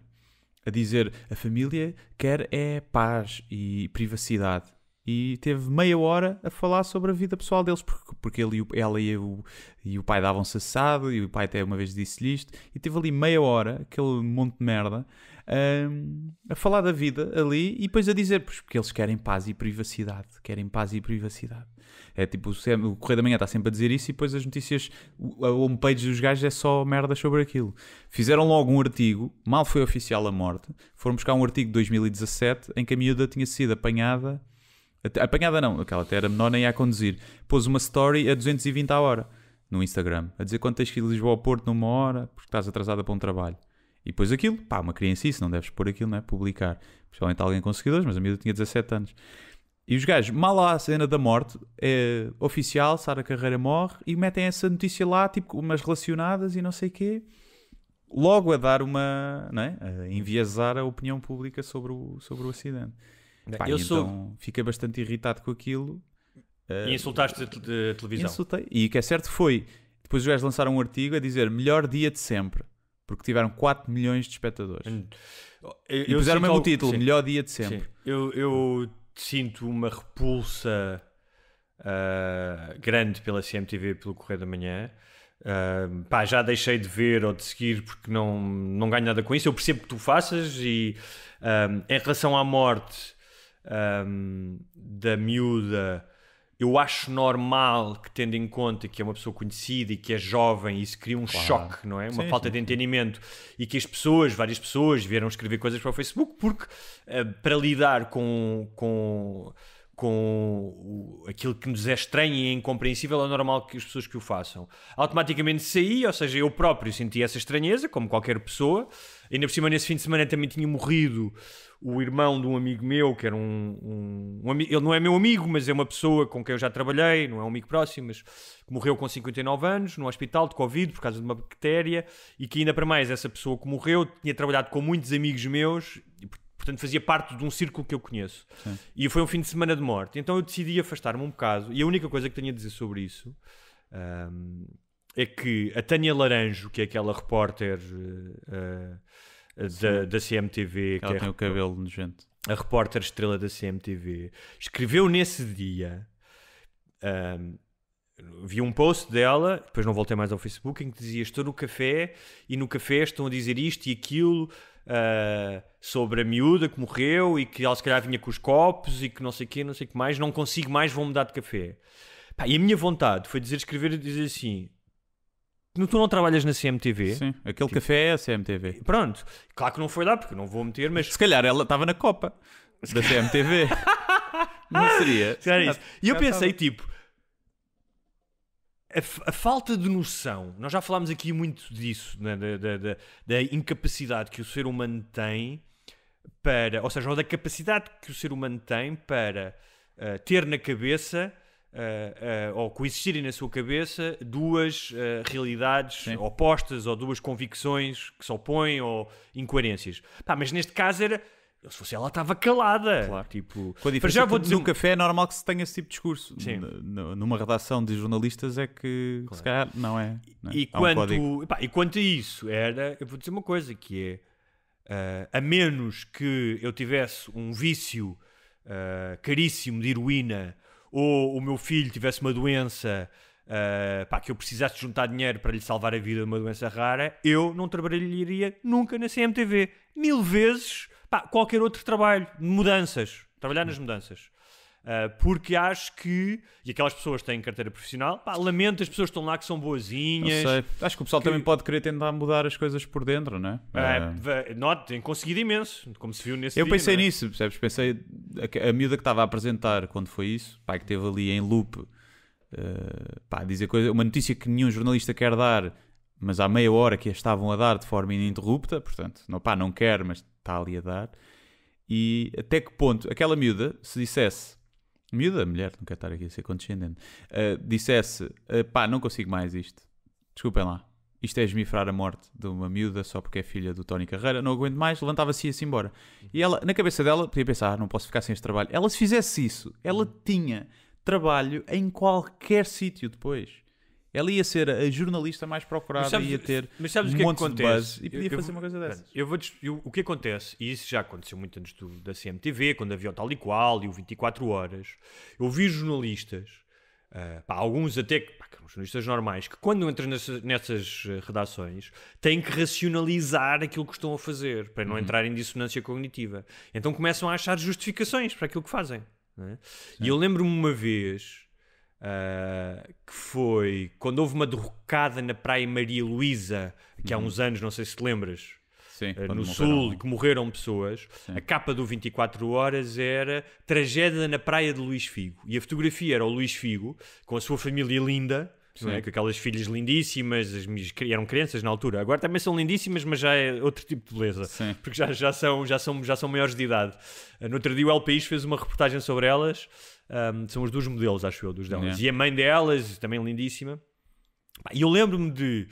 a dizer a família quer é paz e privacidade. E teve meia hora a falar sobre a vida pessoal deles, porque, porque ele, ela e o, e o pai davam-se assado, e o pai até uma vez disse-lhe isto, e teve ali meia hora, aquele monte de merda, um, a falar da vida ali e depois a dizer, pois, porque eles querem paz e privacidade, querem paz e privacidade. É tipo, é, o Correio da Manhã está sempre a dizer isso e depois as notícias, a homepage dos gajos é só merda sobre aquilo. Fizeram logo um artigo, mal foi oficial a morte, foram buscar um artigo de 2017 em que a miúda tinha sido apanhada, apanhada não, aquela até era menor nem ia a conduzir, pôs uma story a 220 a hora no Instagram, a dizer quanto tens que ir de Lisboa ao Porto numa hora porque estás atrasada para um trabalho. E depois aquilo, pá, uma criança isso, não deves pôr aquilo, não é? Publicar. Principalmente alguém com seguidores, mas a miúda tinha 17 anos. E os gajos, mal lá a cena da morte, é oficial, Sara Carreira morre, e metem essa notícia lá, tipo, umas relacionadas e não sei quê, logo a dar uma, não é? A enviesar a opinião pública sobre o, sobre o acidente. Bem, pá, eu sou... fica então fiquei bastante irritado com aquilo. Eh, e uh, insultaste a, te a televisão. Insultei. E o que é certo foi, depois os gajos lançaram um artigo a dizer melhor dia de sempre. Porque tiveram 4 milhões de espectadores. Oh, eu, e puseram o mesmo título, sim. melhor dia de sempre. Eu, eu sinto uma repulsa uh, grande pela CMTV pelo Correio da Manhã. Uh, pá, já deixei de ver ou de seguir porque não, não ganho nada com isso. Eu percebo que tu faças e um, ah, em relação à morte um, da miúda eu acho normal que, tendo em conta que é uma pessoa conhecida e que é jovem, isso cria um claro. choque, não é? Uma sim, falta sim, de entendimento. Sim. E que as pessoas, várias pessoas, vieram escrever coisas para o Facebook porque, uh, para lidar com. com com o, aquilo que nos é estranho e incompreensível, é normal que as pessoas que o façam. Automaticamente saí, ou seja, eu próprio senti essa estranheza, como qualquer pessoa. Ainda por cima, nesse fim de semana também tinha morrido o irmão de um amigo meu, que era um, um, um, Ele não é meu amigo, mas é uma pessoa com quem eu já trabalhei, não é um amigo próximo, mas morreu com 59 anos no hospital de Covid por causa de uma bactéria e que, ainda para mais, essa pessoa que morreu tinha trabalhado com muitos amigos meus e, portanto, fazia parte de um círculo que eu conheço. Sim. E foi um fim de semana de morte. Então eu decidi afastar-me um bocado e a única coisa que tenho a dizer sobre isso. Um, é que a Tânia Laranjo, que é aquela repórter uh, da, da CMTV. Ela que é tem é, o cabelo nojento. A repórter estrela da CMTV. Escreveu nesse dia. Um, vi um post dela, depois não voltei mais ao Facebook, em que dizia: Estou no café e no café estão a dizer isto e aquilo. Uh, sobre a miúda que morreu e que ela se calhar vinha com os copos e que não sei o quê, não sei o que mais, não consigo mais, vou mudar de café. Pá, e a minha vontade foi dizer, escrever e dizer assim: Tu não trabalhas na CMTV? Sim, aquele tipo... café é a CMTV. Pronto, claro que não foi lá, porque não vou meter, mas. Se calhar ela estava na Copa da CMTV. não seria? Se calhar isso. E eu pensei, tipo, a, a, falta de noção, nós já falámos aqui muito disso, né, da, da, da, da, incapacidade que o ser humano tem para, ou seja, ou da capacidade que o ser humano tem para uh, ter na cabeça uh, ou coexistirem na sua cabeça duas uh, realidades Sim. opostas ou duas convicções que se opõem ou incoerências. Pá, mas neste caso era. Eu, se fosse ela, estava calada. Claro. Tipo, para já é vou dizer. No café é normal que se tenha esse tipo de discurso. Sim. numa redação de jornalistas é que, claro. se calhar, não é. Não é. E, quanto, um pá, e quanto a isso, era. Eu vou dizer uma coisa que é. a menos que eu tivesse um vício caríssimo de heroína ou o meu filho tivesse uma doença uh, pá, que eu precisasse juntar dinheiro para lhe salvar a vida de uma doença rara, eu não trabalharia nunca na CMTV. Mil vezes pá, qualquer outro trabalho, mudanças. Trabalhar nas mudanças. Ah, porque acho que. E aquelas pessoas têm carteira profissional. Pá, lamento as pessoas que estão lá que são boazinhas. Acho que o pessoal que... também pode querer tentar mudar as coisas por dentro, né? É, ah, é ah. notem tem conseguido imenso, como se viu nesse Eu dia, pensei é? nisso, percebes? Pensei. A, a miúda que estava a apresentar quando foi isso, pá, que teve ali em loop. Uh, pá, dizer coisa, uma notícia que nenhum jornalista quer dar, mas há meia hora que a estavam a dar de forma ininterrupta, portanto, não, pá, não quer, mas está ali a dar. E até que ponto aquela miúda, se dissesse miúda, mulher, não quero estar aqui a ser condescendente, uh, dissesse: uh, pá, não consigo mais isto, desculpem lá, isto é esmifrar a morte de uma miúda só porque é filha do Tony Carreira, não aguento mais, levantava-se e ia-se embora. E ela, na cabeça dela, podia pensar: ah, não posso ficar sem este trabalho. Ela, se fizesse isso, ela uhum. tinha trabalho em qualquer sítio depois. Ela ia ser a jornalista mais procurada, sabes, ia ter mas sabes um o que é monte acontece? de buzz e podia eu, fazer eu, uma coisa dessas. Eu vou, eu, o que acontece, e isso já aconteceu muito antes do, da CMTV, quando havia o Tal e Qual e o 24 Horas, eu vi jornalistas, uh, pá, alguns até pá, jornalistas normais, que quando entram nessas, nessas ah, redações têm que racionalizar aquilo que estão a fazer, para não uhum. entrar em dissonância cognitiva. Então começam a achar justificações para aquilo que fazem. É? E eu lembro-me uma vez Uh, que foi quando houve uma derrocada na Praia Maria Luísa, que uhum. há uns anos, não sei se te lembras, Sim, uh, no Sul, e que morreram pessoas. Sim. A capa do 24 Horas era Tragédia na Praia de Luís Figo. E a fotografia era o Luís Figo, com a sua família linda, é? com aquelas filhas lindíssimas, as minhas, eram crianças na altura, agora também são lindíssimas, mas já é outro tipo de beleza, Sim. porque já, já, são, já, são, já são maiores de idade. Ah, no outro dia o País fez uma reportagem sobre elas um, são os dois modelos, acho eu, dos delas. Yeah. E a mãe delas, também lindíssima. E eu lembro-me de.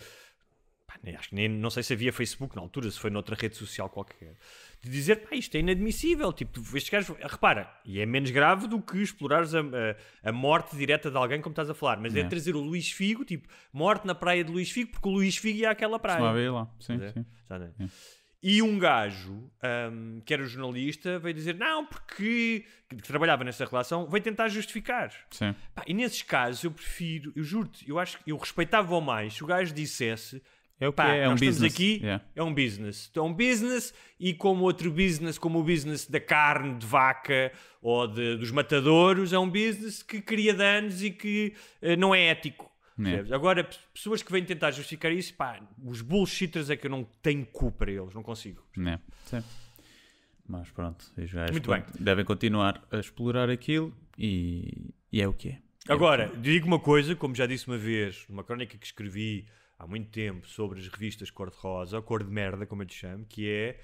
Pá, nem, acho que nem, não sei se havia Facebook na altura, se foi noutra rede social qualquer. De dizer, pá, isto é inadmissível. Tipo, estes caras. Ah, repara, e é menos grave do que explorares a, a, a morte direta de alguém, como estás a falar. Mas é trazer o Luís Figo, tipo, morte na praia de Luís Figo, porque o Luís Figo ia àquela praia. Se lá, sim, sim. É? sim. E um gajo, um, que era jornalista, veio dizer não, porque que trabalhava nessa relação, veio tentar justificar. Sim. Pá, e nesses casos eu prefiro, eu juro-te, eu acho que eu respeitava mais se o gajo dissesse é o que Pá, é, é um business. aqui, yeah. é um business. É um business e como outro business, como o business da carne, de vaca ou de, dos matadouros, é um business que cria danos e que uh, não é ético. Né? Agora, pessoas que vêm tentar justificar isso, pá, os bullshitters é que eu não tenho cu para eles, não consigo. Né? Sim. Mas pronto, os gajos é Muito bem. devem continuar a explorar aquilo e, e é o que é. é Agora, é. digo uma coisa, como já disse uma vez, numa crónica que escrevi há muito tempo sobre as revistas cor-de-rosa, ou cor de merda, como eu lhe chamo, que é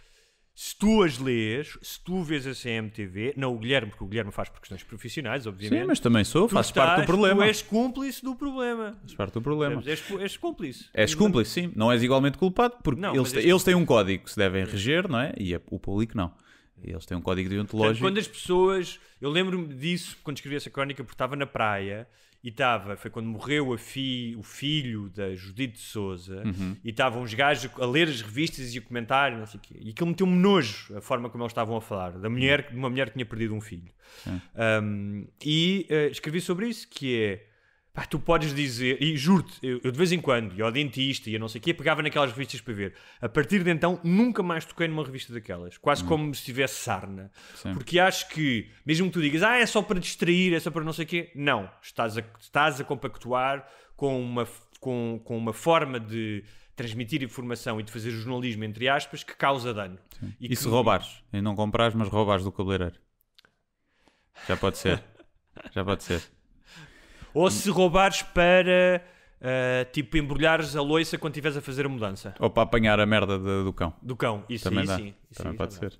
se tu as lês, se tu vês a CMTV, não o Guilherme, porque o Guilherme faz por questões profissionais, obviamente. Sim, mas também sou, faz parte do problema. Tu és cúmplice do problema. Faz parte do problema. És, és cúmplice. És cúmplice, sim. Não és igualmente culpado, porque não, eles, eles têm um código que se devem reger, não é? E a, o público não. Eles têm um código deontológico. Portanto, quando as pessoas. Eu lembro-me disso quando escrevi essa crónica, porque estava na praia estava, foi quando morreu fi, o filho da Judite de Souza, uhum. e estavam os gajos a ler as revistas e a comentar, não sei o quê. E aquilo meteu-me nojo, a forma como eles estavam a falar, da mulher, de uma mulher que tinha perdido um filho. Um, e uh, escrevi sobre isso, que é ah, tu podes dizer, e juro-te, eu, eu, de vez em quando e ao dentista e eu não sei o quê, pegava naquelas revistas para ver. A partir de então, nunca mais toquei numa revista daquelas. Quase hum. como se tivesse sarna. Sim. Porque acho que, mesmo que tu digas, ah, é só para distrair, é só para não sei o quê, não. Estás a, estás a compactuar com uma, com, com uma forma de transmitir informação e de fazer jornalismo, entre aspas, que causa dano. Sim. E, que... se roubares? E não comprares, mas roubares do cabeleireiro? Já pode ser. Já pode ser. Ou se roubares para. Uh, tipo, embrulhares a loiça quando estiveres a fazer a mudança. Ou para apanhar a merda de, do cão. Do cão, isso também dá. Sim, isso também pode é ser.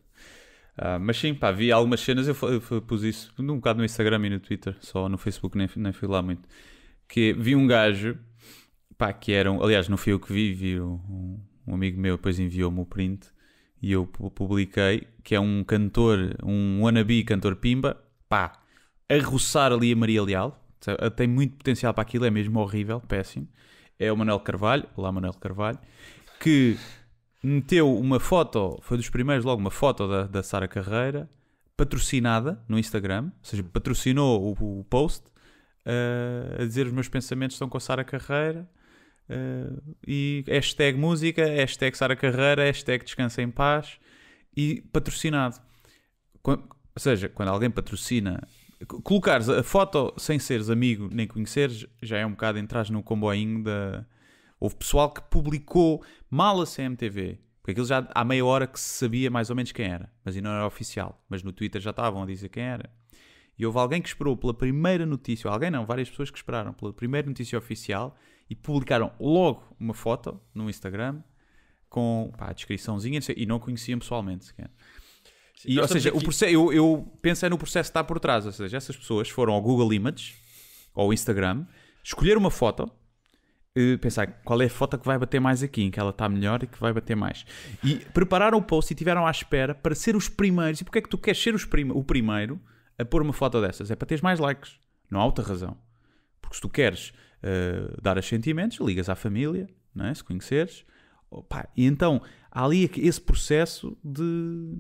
Uh, mas sim, pá, vi algumas cenas, eu, eu, pus isso um bocado no Instagram e no Twitter, só no Facebook nem, nem fui lá muito. Que vi um gajo, pá, que era um, aliás, não fui eu que vi, vi um, um amigo meu, depois enviou-me o print e eu publiquei, que é um cantor, um wannabe cantor pimba, pá, a roçar ali a Maria Leal, ah, tem muito potencial para aquilo, é mesmo horrível, péssimo. É o Manuel Carvalho, lá Manuel Carvalho, que meteu uma foto, foi dos primeiros logo, uma foto da, da Sara Carreira, patrocinada no Instagram, ou seja, patrocinou o, o post, uh, a dizer os meus pensamentos estão com a Sara Carreira, uh, e hashtag música, hashtag Sara Carreira, hashtag descansa em paz, e patrocinado. ou seja, quando alguém patrocina colocares a foto sem seres amigo nem conheceres, já é um bocado entras no comboinho da. Houve pessoal que publicou mal a CMTV, porque aquilo já há meia hora que se sabia mais ou menos quem era, mas ainda não era oficial. Mas no Twitter já estavam a dizer quem era. E houve alguém que esperou pela primeira notícia, alguém não, várias pessoas que esperaram pela primeira notícia oficial e publicaram logo uma foto no Instagram com pá, a descriçãozinha e não conheciam pessoalmente sequer. E, ou seja, aqui... o processo, eu, eu pensei é no processo que está por trás. Ou seja, essas pessoas foram ao Google Images ou ao Instagram, escolher uma foto, eh, pensar qual é a foto que vai bater mais aqui, em que ela está melhor e que vai bater mais. E prepararam o post e tiveram à espera para ser os primeiros. E porquê é que tu queres ser prim o primeiro a pôr uma foto dessas? É para teres mais likes. Não há outra razão. Porque se tu queres uh, dar sentimentos, ligas à família, não é? se conheceres. Opa, e então há ali esse processo de,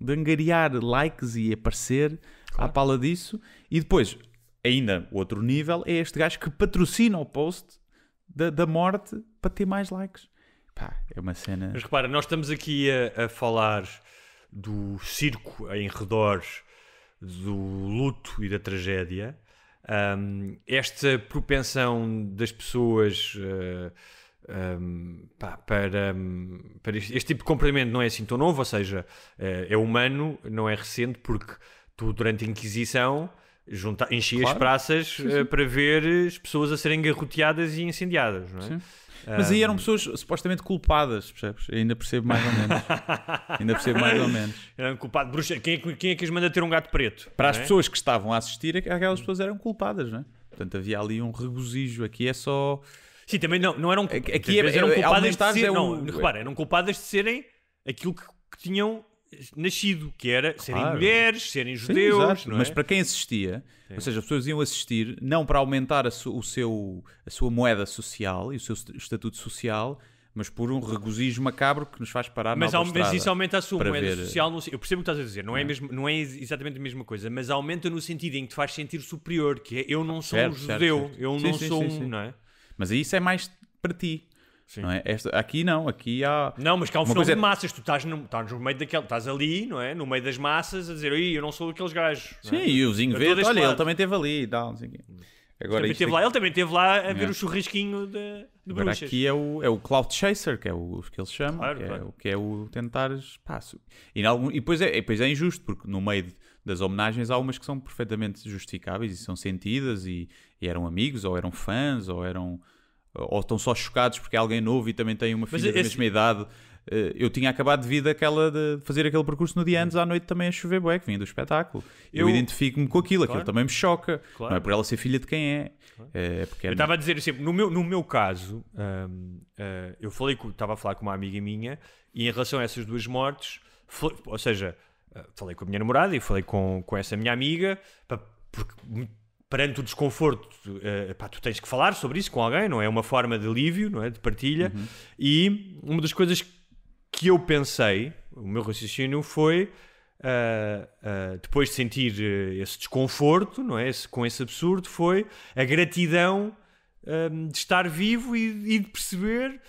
de angariar likes e aparecer claro. à pala disso. E depois, ainda outro nível, é este gajo que patrocina o post da, da morte para ter mais likes. Pá, é uma cena. Mas repara, nós estamos aqui a, a falar do circo em redor do luto e da tragédia. Um, esta propensão das pessoas. Uh, um, pá, para, para este, este, tipo de comportamento não é assim tão novo, ou seja, eh, é humano, não é recente, porque tu durante a Inquisição junta, enchias claro. praças sim, eh, sim. para ver as pessoas a serem garroteadas e incendiadas, não é? Sim. Mas aí eram pessoas supostamente culpadas, percebes? Eu ainda percebo mais ou menos. ainda percebo mais ou menos. Eram culpados. Bruxa, quem, é quem é que os manda ter um gato preto? Para as é? pessoas que estavam a assistir, aquelas pessoas eram culpadas, não é? Portanto, havia ali um regozijo. Aqui é só Sim, também não, não eram, aqui é, é eram culpadas de ser, é um... não, repara, eram culpadas de serem aquilo que, que tinham nascido, que era serem mulheres, serem judeus. Sim, é? Mas para quem assistia, Sim. ou seja, as pessoas iam assistir não para aumentar a, su, o seu, a sua moeda social e o seu estatuto social, mas por um regozijo macabro que nos faz parar mas, na Mas isso aumenta a sua moeda ver... social. No, eu percebo o que estás a dizer, não é, é. Mesmo, não é exatamente a mesma coisa, mas aumenta no sentido em que te faz sentir superior, que é eu não sou certo, um judeu, certo, certo. eu sim, não sim, sou um, não é? Mas isso é mais para ti. Não é? Esta, aqui não, aqui há. Não, mas que há um fenómeno de massas, tu estás no, estás no meio daquele, estás ali, não é? No meio das massas a dizer, eu não sou aqueles gajos. É? Sim, é? e o Zinho verde, olha, lado. ele também esteve ali e tal, não sei o quê. Agora, também aqui... lá, ele também esteve lá a é. ver o churrisquinho de, de Agora bruxas. Aqui é o, é o Cloud Chaser, que é o que eles chamam, claro, que, é claro. É, o, que é o tentar espaço. E, e depois, é, e depois é injusto, porque no meio de das homenagens, há umas que são perfeitamente justificáveis e são sentidas e, e eram amigos, ou eram fãs, ou eram ou estão só chocados porque é alguém novo e também tem uma filha esse... da mesma idade. Eh, eu tinha acabado de vir aquela de fazer aquele percurso no dia antes à noite também a chover bué, que vinha do espetáculo. Eu, eu identifico-me com aquilo, claro. aquilo também me choca. Claro. Não é por ela ser filha de quem é. Claro. Eh, é porque eu estava a dizer assim, no meu, no meu caso, um, uh, eh, eu falei estava a falar com uma amiga minha e em relação a essas duas mortes, ou seja, eh, falei com a minha namorada e falei com, com essa minha amiga, pá, porque perante o desconforto, uh, pá, tu tens que falar sobre isso com alguém, não é? uma forma de alívio, não é? De partilha. Uhum. E uma das coisas que eu pensei, o meu raciocínio foi. Uh, uh, depois de sentir esse desconforto, não é? Esse, com esse absurdo, foi a gratidão ehm, de estar vivo e, e, de perceber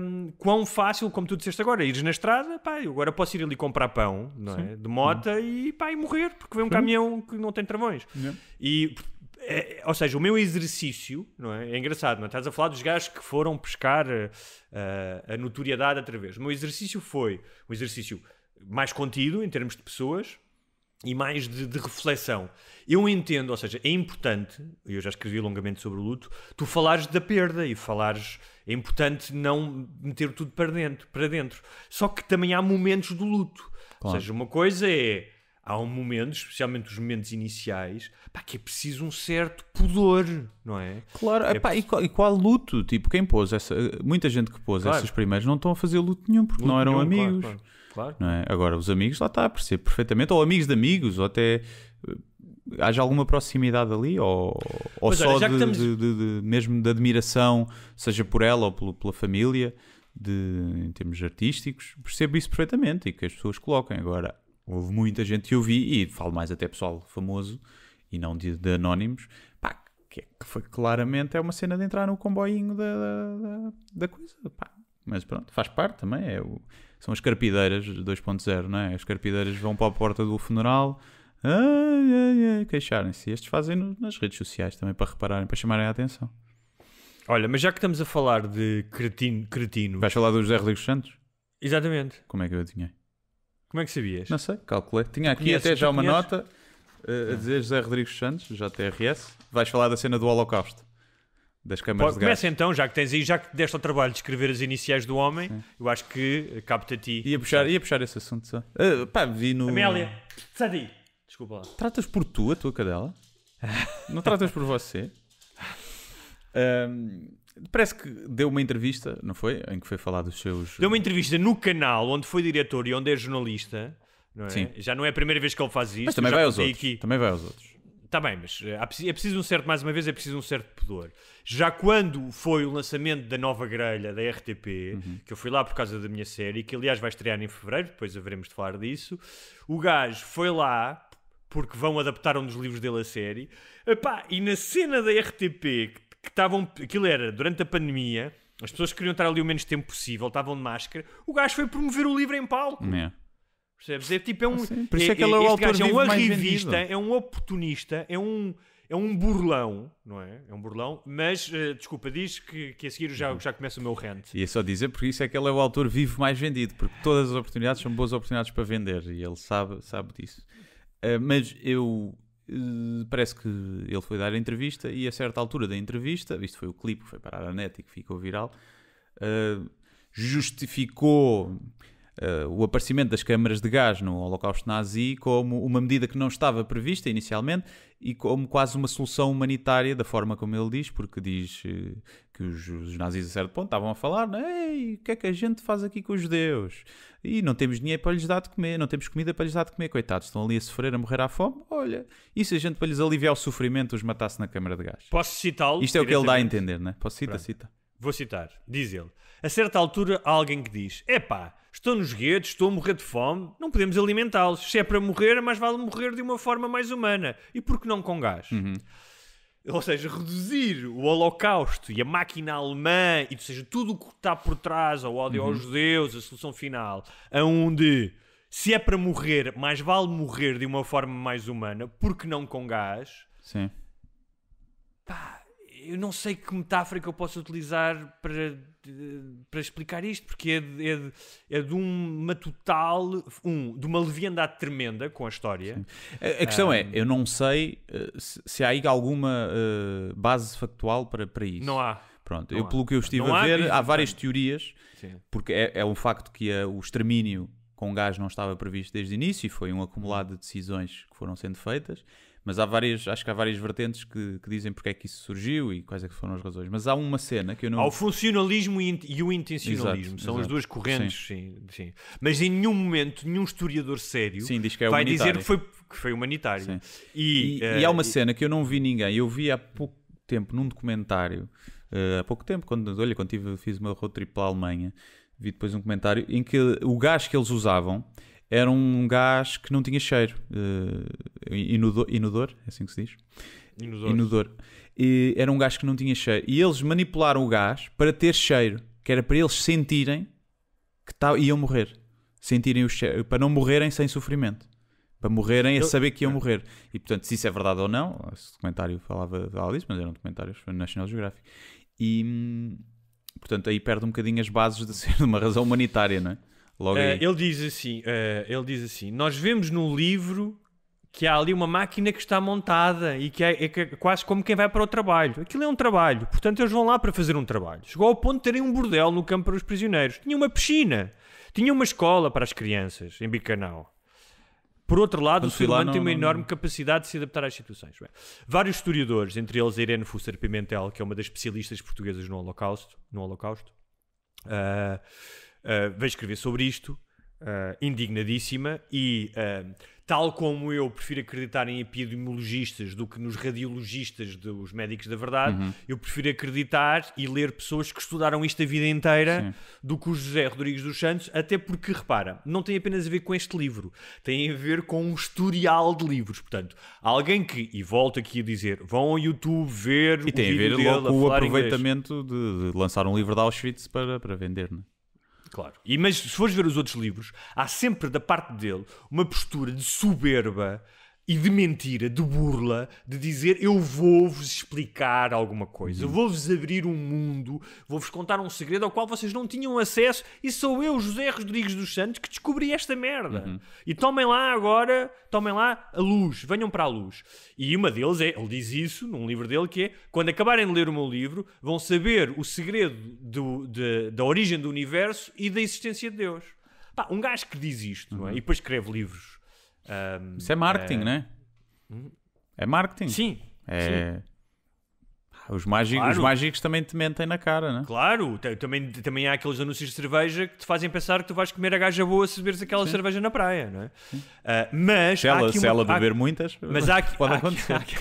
um, quão fácil, como tu disseste agora, ires na estrada, pá, eu agora posso ir ali comprar pão, não é? De mota e, pá, e morrer, porque vem um Sim. caminhão que não tem travões. E, é, é, ou seja, o meu exercício, não é? É engraçado, não é? Estás a falar dos gajos que foram pescar uh, a notoriedade através. O meu exercício foi um exercício mais contido em termos de pessoas, e mais de, de, reflexão. Eu entendo, ou seja, é importante, eu já escrevi longamente sobre o luto, tu falares da perda e falares. É importante não meter tudo para dentro, para dentro. Só que também há momentos do luto. Claro. Ou seja, uma coisa é. Há um momento, especialmente os momentos iniciais, pá, que é preciso um certo pudor, não é? Claro, é epá, preciso... e, qual, e, qual, luto? Tipo, quem pôs essa. Muita gente que pôs claro. essas primeiras não estão a fazer luto nenhum porque luto não eram nenhum, amigos. Claro, Claro. É? Agora, os amigos, lá está, percebo perfeitamente, ou amigos de amigos, ou até eh, haja alguma proximidade ali, ou, ou olha, só de, estamos... de, de, mesmo de admiração, seja por ela ou pelo, pela família, em termos artísticos, percebo isso perfeitamente e que as pessoas coloquem. Agora, houve muita gente que eu vi, e falo mais até pessoal famoso e não de, de anónimos, é, que, foi claramente é uma cena de entrar no comboinho da, da, da coisa, pá. Mas pronto, faz parte também, é o, são as carpideiras 2.0, não é? As carpideiras vão para a porta do funeral queixarem-se. Estes fazem nas redes sociais também para repararem, para chamarem a atenção. Olha, mas já que estamos a falar de cretino, cretino. Vais falar do José Rodrigues Santos? Exatamente. Como é que eu adivinhei? Como é que sabias? Não sei, calculei. Tinha aqui conheces, até já uma conheces? nota uh, a dizer José Rodrigues Santos, JRS. Vais falar da cena do Holocausto das câmaras Pode, de gás. Começa então, já que tens aí, já que deste ao trabalho de escrever as iniciais do homem, Sim. eu acho que eh, capta a ti. Ia puxar, ia puxar esse assunto só. Uh, pá, vi no. Amélia, Sadi, desculpa lá. Tratas por tu a tua cadela? Não tratas por você? Um, parece que deu uma entrevista, não foi? Em que foi falar dos seus. Deu uma entrevista no canal onde foi diretor e onde é jornalista. Não é? Já não é a primeira vez que ele faz isto. Mas também vai aos outros. Aqui. Também vai aos outros. Está bem, mas eh, é preciso um certo, mais uma vez, é preciso um certo pudor. Já quando foi o lançamento da nova grelha da RTP, uhum. que eu fui lá por causa da minha série, que aliás vai estrear em fevereiro, depois haveremos de falar disso, o gajo foi lá porque vão adaptar um dos livros dele a série. Epá, e na cena da RTP, que estavam. Aquilo era durante a pandemia, as pessoas queriam estar ali o menos tempo possível, estavam de máscara, o gajo foi promover o livro em palco. Yeah. Percebes? É tipo, é um. Ah, Por isso é, é que ele é o autor é um arrivista, é um oportunista, é um. É um burlão, não é? É um burlão, mas uh, desculpa, diz que, que a seguir já, uhum. já começa o meu rant. E é só dizer, porque isso é que ele é o autor vivo mais vendido, porque todas as oportunidades são boas oportunidades para vender e ele sabe, sabe disso. Uh, mas eu, eh, parece que ele foi dar a entrevista e a certa altura da entrevista, isto foi o clipe que foi parar a net e que ficou viral, uh, justificou uh, o aparecimento das câmaras de gás no Holocausto Nazi como uma medida que não estava prevista inicialmente e como quase uma solução humanitária, da forma como ele diz, porque diz uh, que os, os, nazis a certo ponto estavam a falar: Ei, o que é que a gente faz aqui com os judeus? E não temos dinheiro para lhes dar de comer, não temos comida para lhes dar de comer, coitados, estão ali a sofrer, a morrer à fome. Olha, e se a gente para lhes aliviar o sofrimento os matasse na câmara de gás? Posso citá-lo? Isto é o que ele dá a entender, é? Posso citar, Pronto. cita. Vou citar, diz ele. A certa altura há alguém que diz: Epá, estou nos guetos, estou a morrer de fome, não podemos alimentá-los. Se é para morrer, mais vale morrer de uma forma mais humana. E por que não com gás? Uhum. Ou seja, reduzir o Holocausto e a máquina alemã, e ou seja, tudo o que está por trás, ao ódio uhum. aos judeus, a solução final, a um de se é para morrer, mais vale morrer de uma forma mais humana, porque não com gás? Sim. Pá, eu não sei que metáfora que eu posso utilizar para, para explicar isto, porque é de, é de, é de uma total, um, de uma leviandade tremenda com a história. A, a, questão um, é, eu não sei eh, se, se há aí alguma uh, base factual para, para isso. Não há. Pronto, não eu, há. pelo que eu estive não a ver, há, várias teorias, Sim. porque é, é um facto que a, eh, o extermínio com gás não estava previsto desde o início e foi um acumulado de decisões que foram sendo feitas. Mas há várias, acho que há várias vertentes que, que dizem porque é que isso surgiu e quais é que foram as razões. Mas há uma cena que eu não. Há o funcionalismo e, o intencionalismo. Exato, São exato. as duas correntes, sim. Sim, sim. Mas em nenhum momento, nenhum historiador sério sim, diz que é vai dizer que foi, que foi humanitário. E, e, uh, e, há uma cena que eu não vi ninguém. Eu vi há pouco tempo num documentário, uh, há pouco tempo, quando, olha, quando tive, fiz uma road trip pela Alemanha, vi depois um comentário em que o gás que eles usavam era um gás que não tinha cheiro. Uh, inodor, inodor, é assim que se diz? Inodor. inodor. E era um gás que não tinha cheiro. E eles manipularam o gás para ter cheiro, que era para eles sentirem que tá, iam morrer. Sentirem o cheiro, para não morrerem sem sofrimento. Para morrerem a saber que iam é. morrer. E portanto, se isso é verdade ou não, esse documentário falava, disso, mas eram documentários do National Geographic. E hum, portanto, aí perde um bocadinho as bases de ser uma razão humanitária, não é? Logo eh, aí. ele diz assim, eh, ele diz assim, nós vemos no livro que há ali uma máquina que está montada e que é, é, quase como quem vai para o trabalho. Aquilo é um trabalho, portanto eles vão lá para fazer um trabalho. Chegou ao ponto de terem um bordel no campo para os prisioneiros. Tinha uma piscina, tinha uma escola para as crianças em Bicanal. Por outro lado, Quando o ser humano tem uma não, enorme não. capacidade de se adaptar às situações. Bem, é? vários historiadores, entre eles a Irene Fusser Pimentel, que é uma das especialistas portuguesas no Holocausto, no Holocausto uh, uh, ah, veio escrever sobre isto, uh, indignadíssima, e uh, tal como eu prefiro acreditar em epidemiologistas do que nos radiologistas dos médicos da verdade, uhum. eu prefiro acreditar e ler pessoas que estudaram isto a vida inteira Sim. do que o José Rodrigues dos Santos, até porque, repara, não tem apenas a ver com este livro, tem a ver com um historial de livros. Portanto, alguém que, e volto aqui a dizer, vão ao YouTube ver e o tem a ver logo com o aproveitamento de, de, lançar um livro de Auschwitz para, para vender, não é? Claro. E, mas se fores ver os outros livros, há sempre da parte dele uma postura de soberba e de mentira, de burla, de dizer eu vou-vos explicar alguma coisa, eu uhum. vou-vos abrir um mundo, vou-vos contar um segredo ao qual vocês não tinham acesso e sou eu, José Rodrigues dos Santos, que descobri esta merda. Uhum. E tomem lá agora, tomem lá a luz, venham para a luz. E uma deles é, ele diz isso num livro dele que é, quando acabarem de ler o meu livro, vão saber o segredo do, de, da origem do universo e da existência de Deus. Pá, um gajo que diz isto, uhum. não é? Uhum. E depois escreve livros um, Isso é marketing, é... né? Hum. É marketing. Sim. É... Sim. Ah, os, claro. os mágicos também te mentem na cara, né? Claro, também, também há aqueles anúncios de cerveja que te fazem pensar que tu vais comer a gaja boa se beberes aquela Sim. cerveja na praia, não é? Uh, mas. Se ela, se uma... ela beber há... muitas, mas há aqui, pode há acontecer. Há aqui,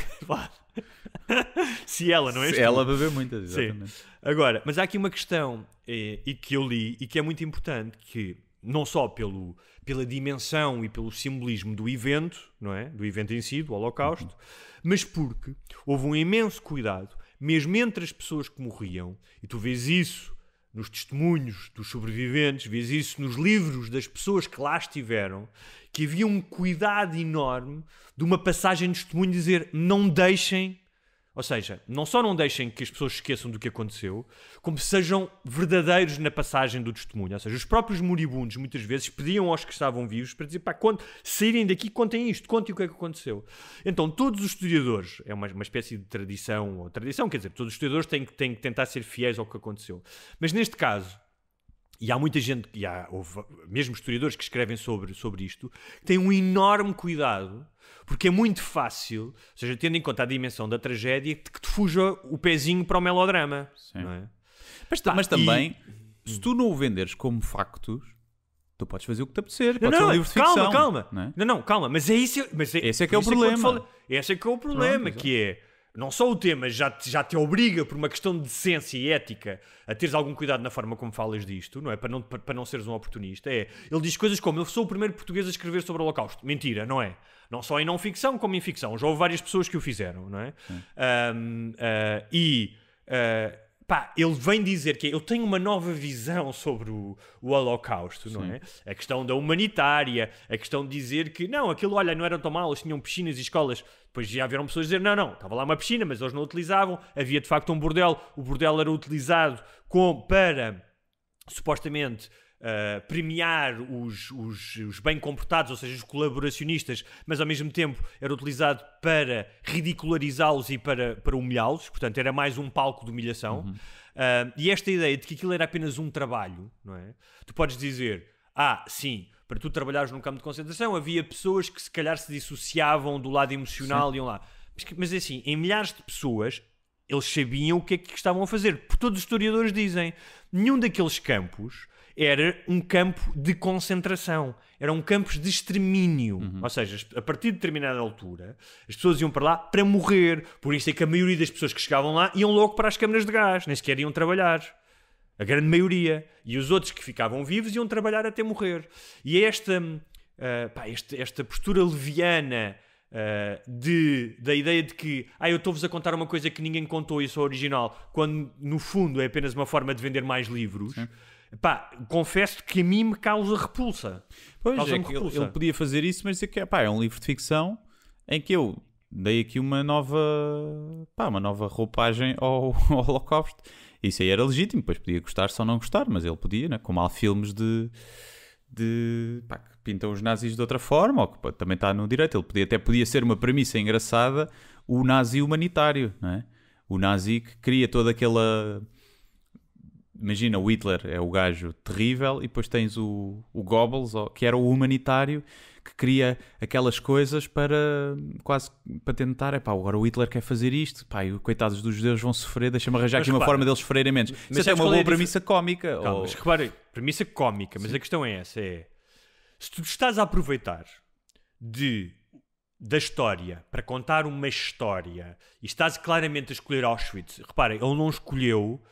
se ela, não é? Se ela beber muitas, exatamente. Sim. Agora, mas há aqui uma questão e, eh, e que eu li e que é muito importante, que não só pelo pela dimensão e pelo simbolismo do evento, não é? Do evento em si, do Holocausto, uhum. mas porque houve um imenso cuidado, mesmo entre as pessoas que morriam, e tu vês isso nos testemunhos dos sobreviventes, vês isso nos livros das pessoas que lá estiveram, que havia um cuidado enorme de uma passagem de testemunho dizer não deixem ou seja, não só não deixem que as pessoas esqueçam do que aconteceu, como sejam verdadeiros na passagem do testemunho. Ou seja, os próprios moribundos muitas vezes pediam aos que estavam vivos para dizer, pá, quando saírem daqui, contem isto, contem o que é que aconteceu. Então, todos os historiadores, é uma, uma espécie de tradição, ou tradição, quer dizer, todos os historiadores têm, têm que tentar ser fiéis ao que aconteceu. Mas neste caso, e há muita gente, e há houve, mesmo historiadores que escrevem sobre, sobre isto, que têm um enorme cuidado, porque é muito fácil, ou seja, tendo em conta a dimensão da tragédia, que te fuja o pezinho para o melodrama. Sim. É? Mas, mas, também, e... se tu não o venderes como factos, tu podes fazer o que te apetecer. Não, não, um livro calma, ficção, calma. Não, é? não, não, calma. Mas é isso. Mas é, esse é que é o é problema. esse é que é o problema, Pronto, que é não só o tema já te, já te obriga, por uma questão de decência e ética, a teres algum cuidado na forma como falas disto, não é? Para não, para, para não seres um oportunista. É, ele diz coisas como: Eu sou o primeiro português a escrever sobre o Holocausto. Mentira, não é? Não só em não ficção, como em ficção. Já houve várias pessoas que o fizeram, não é? Um, uh, ah, e. Uh, pá, ele vem dizer que é, eu tenho uma nova visão sobre o, o Holocausto, Sim. não é? A questão da humanitária, a questão de dizer que não, aquilo, olha, não eram tão mal, eles tinham piscinas e escolas. Depois já vieram pessoas dizer, não, não, estava lá uma piscina, mas eles não utilizavam, havia de facto um bordel, o bordel era utilizado com, para supostamente eh, premiar os, os, os, bem comportados, ou seja, os colaboracionistas, mas ao mesmo tempo era utilizado para ridicularizá-los e para, para humilhá-los, portanto era mais um palco de humilhação. Uhum. Uh, e esta ideia de que aquilo era apenas um trabalho, não é? Tu podes dizer, ah, sim, para tu trabalhares num campo de concentração havia pessoas que se calhar se dissociavam do lado emocional e iam lá. Mas, mas é assim, em milhares de pessoas eles sabiam o que é que estavam a fazer, porque todos os historiadores dizem, nenhum daqueles campos era um campo de concentração, eram campos de extermínio. Uhum. Ou seja, a partir de determinada altura, as pessoas iam para lá para morrer. Por isso é que a maioria das pessoas que chegavam lá iam logo para as câmaras de gás, nem sequer iam trabalhar. A grande maioria. E os outros que ficavam vivos iam trabalhar até morrer. E é esta, uh, pá, esta, esta postura leviana. Uh, de, da ideia de que ah, eu estou-vos a contar uma coisa que ninguém contou e sou original, quando no fundo é apenas uma forma de vender mais livros, pá, confesso que a mim me causa repulsa. Pois causa é, repulsa. Ele, ele, podia fazer isso, mas dizer que pá, é um livro de ficção em que eu dei aqui uma nova, pá, uma nova roupagem ao, ao Holocausto. Isso aí era legítimo, pois podia gostar, só não gostar, mas ele podia, né? como há filmes de, de pá, que pintam os nazis de outra forma, ou que pá, também está no direito, ele podia, até podia ser uma premissa engraçada, o nazi humanitário, não é? o nazi que cria toda aquela imagina, o Hitler é o gajo terrível e depois tens o, o Goebbels, que era o humanitário, que cria aquelas coisas para quase para tentar, é pá, agora o Hitler quer fazer isto, pá, e coitados dos judeus vão sofrer, deixa-me arranjar aqui uma forma deles sofrerem menos. Mas Isso é uma boa é premissa cómica. Calma, ou... Mas repara, premissa cómica, mas Sim. a questão é essa, é, se tu estás a aproveitar de da história para contar uma história e estás claramente a escolher Auschwitz, reparem, ele não escolheu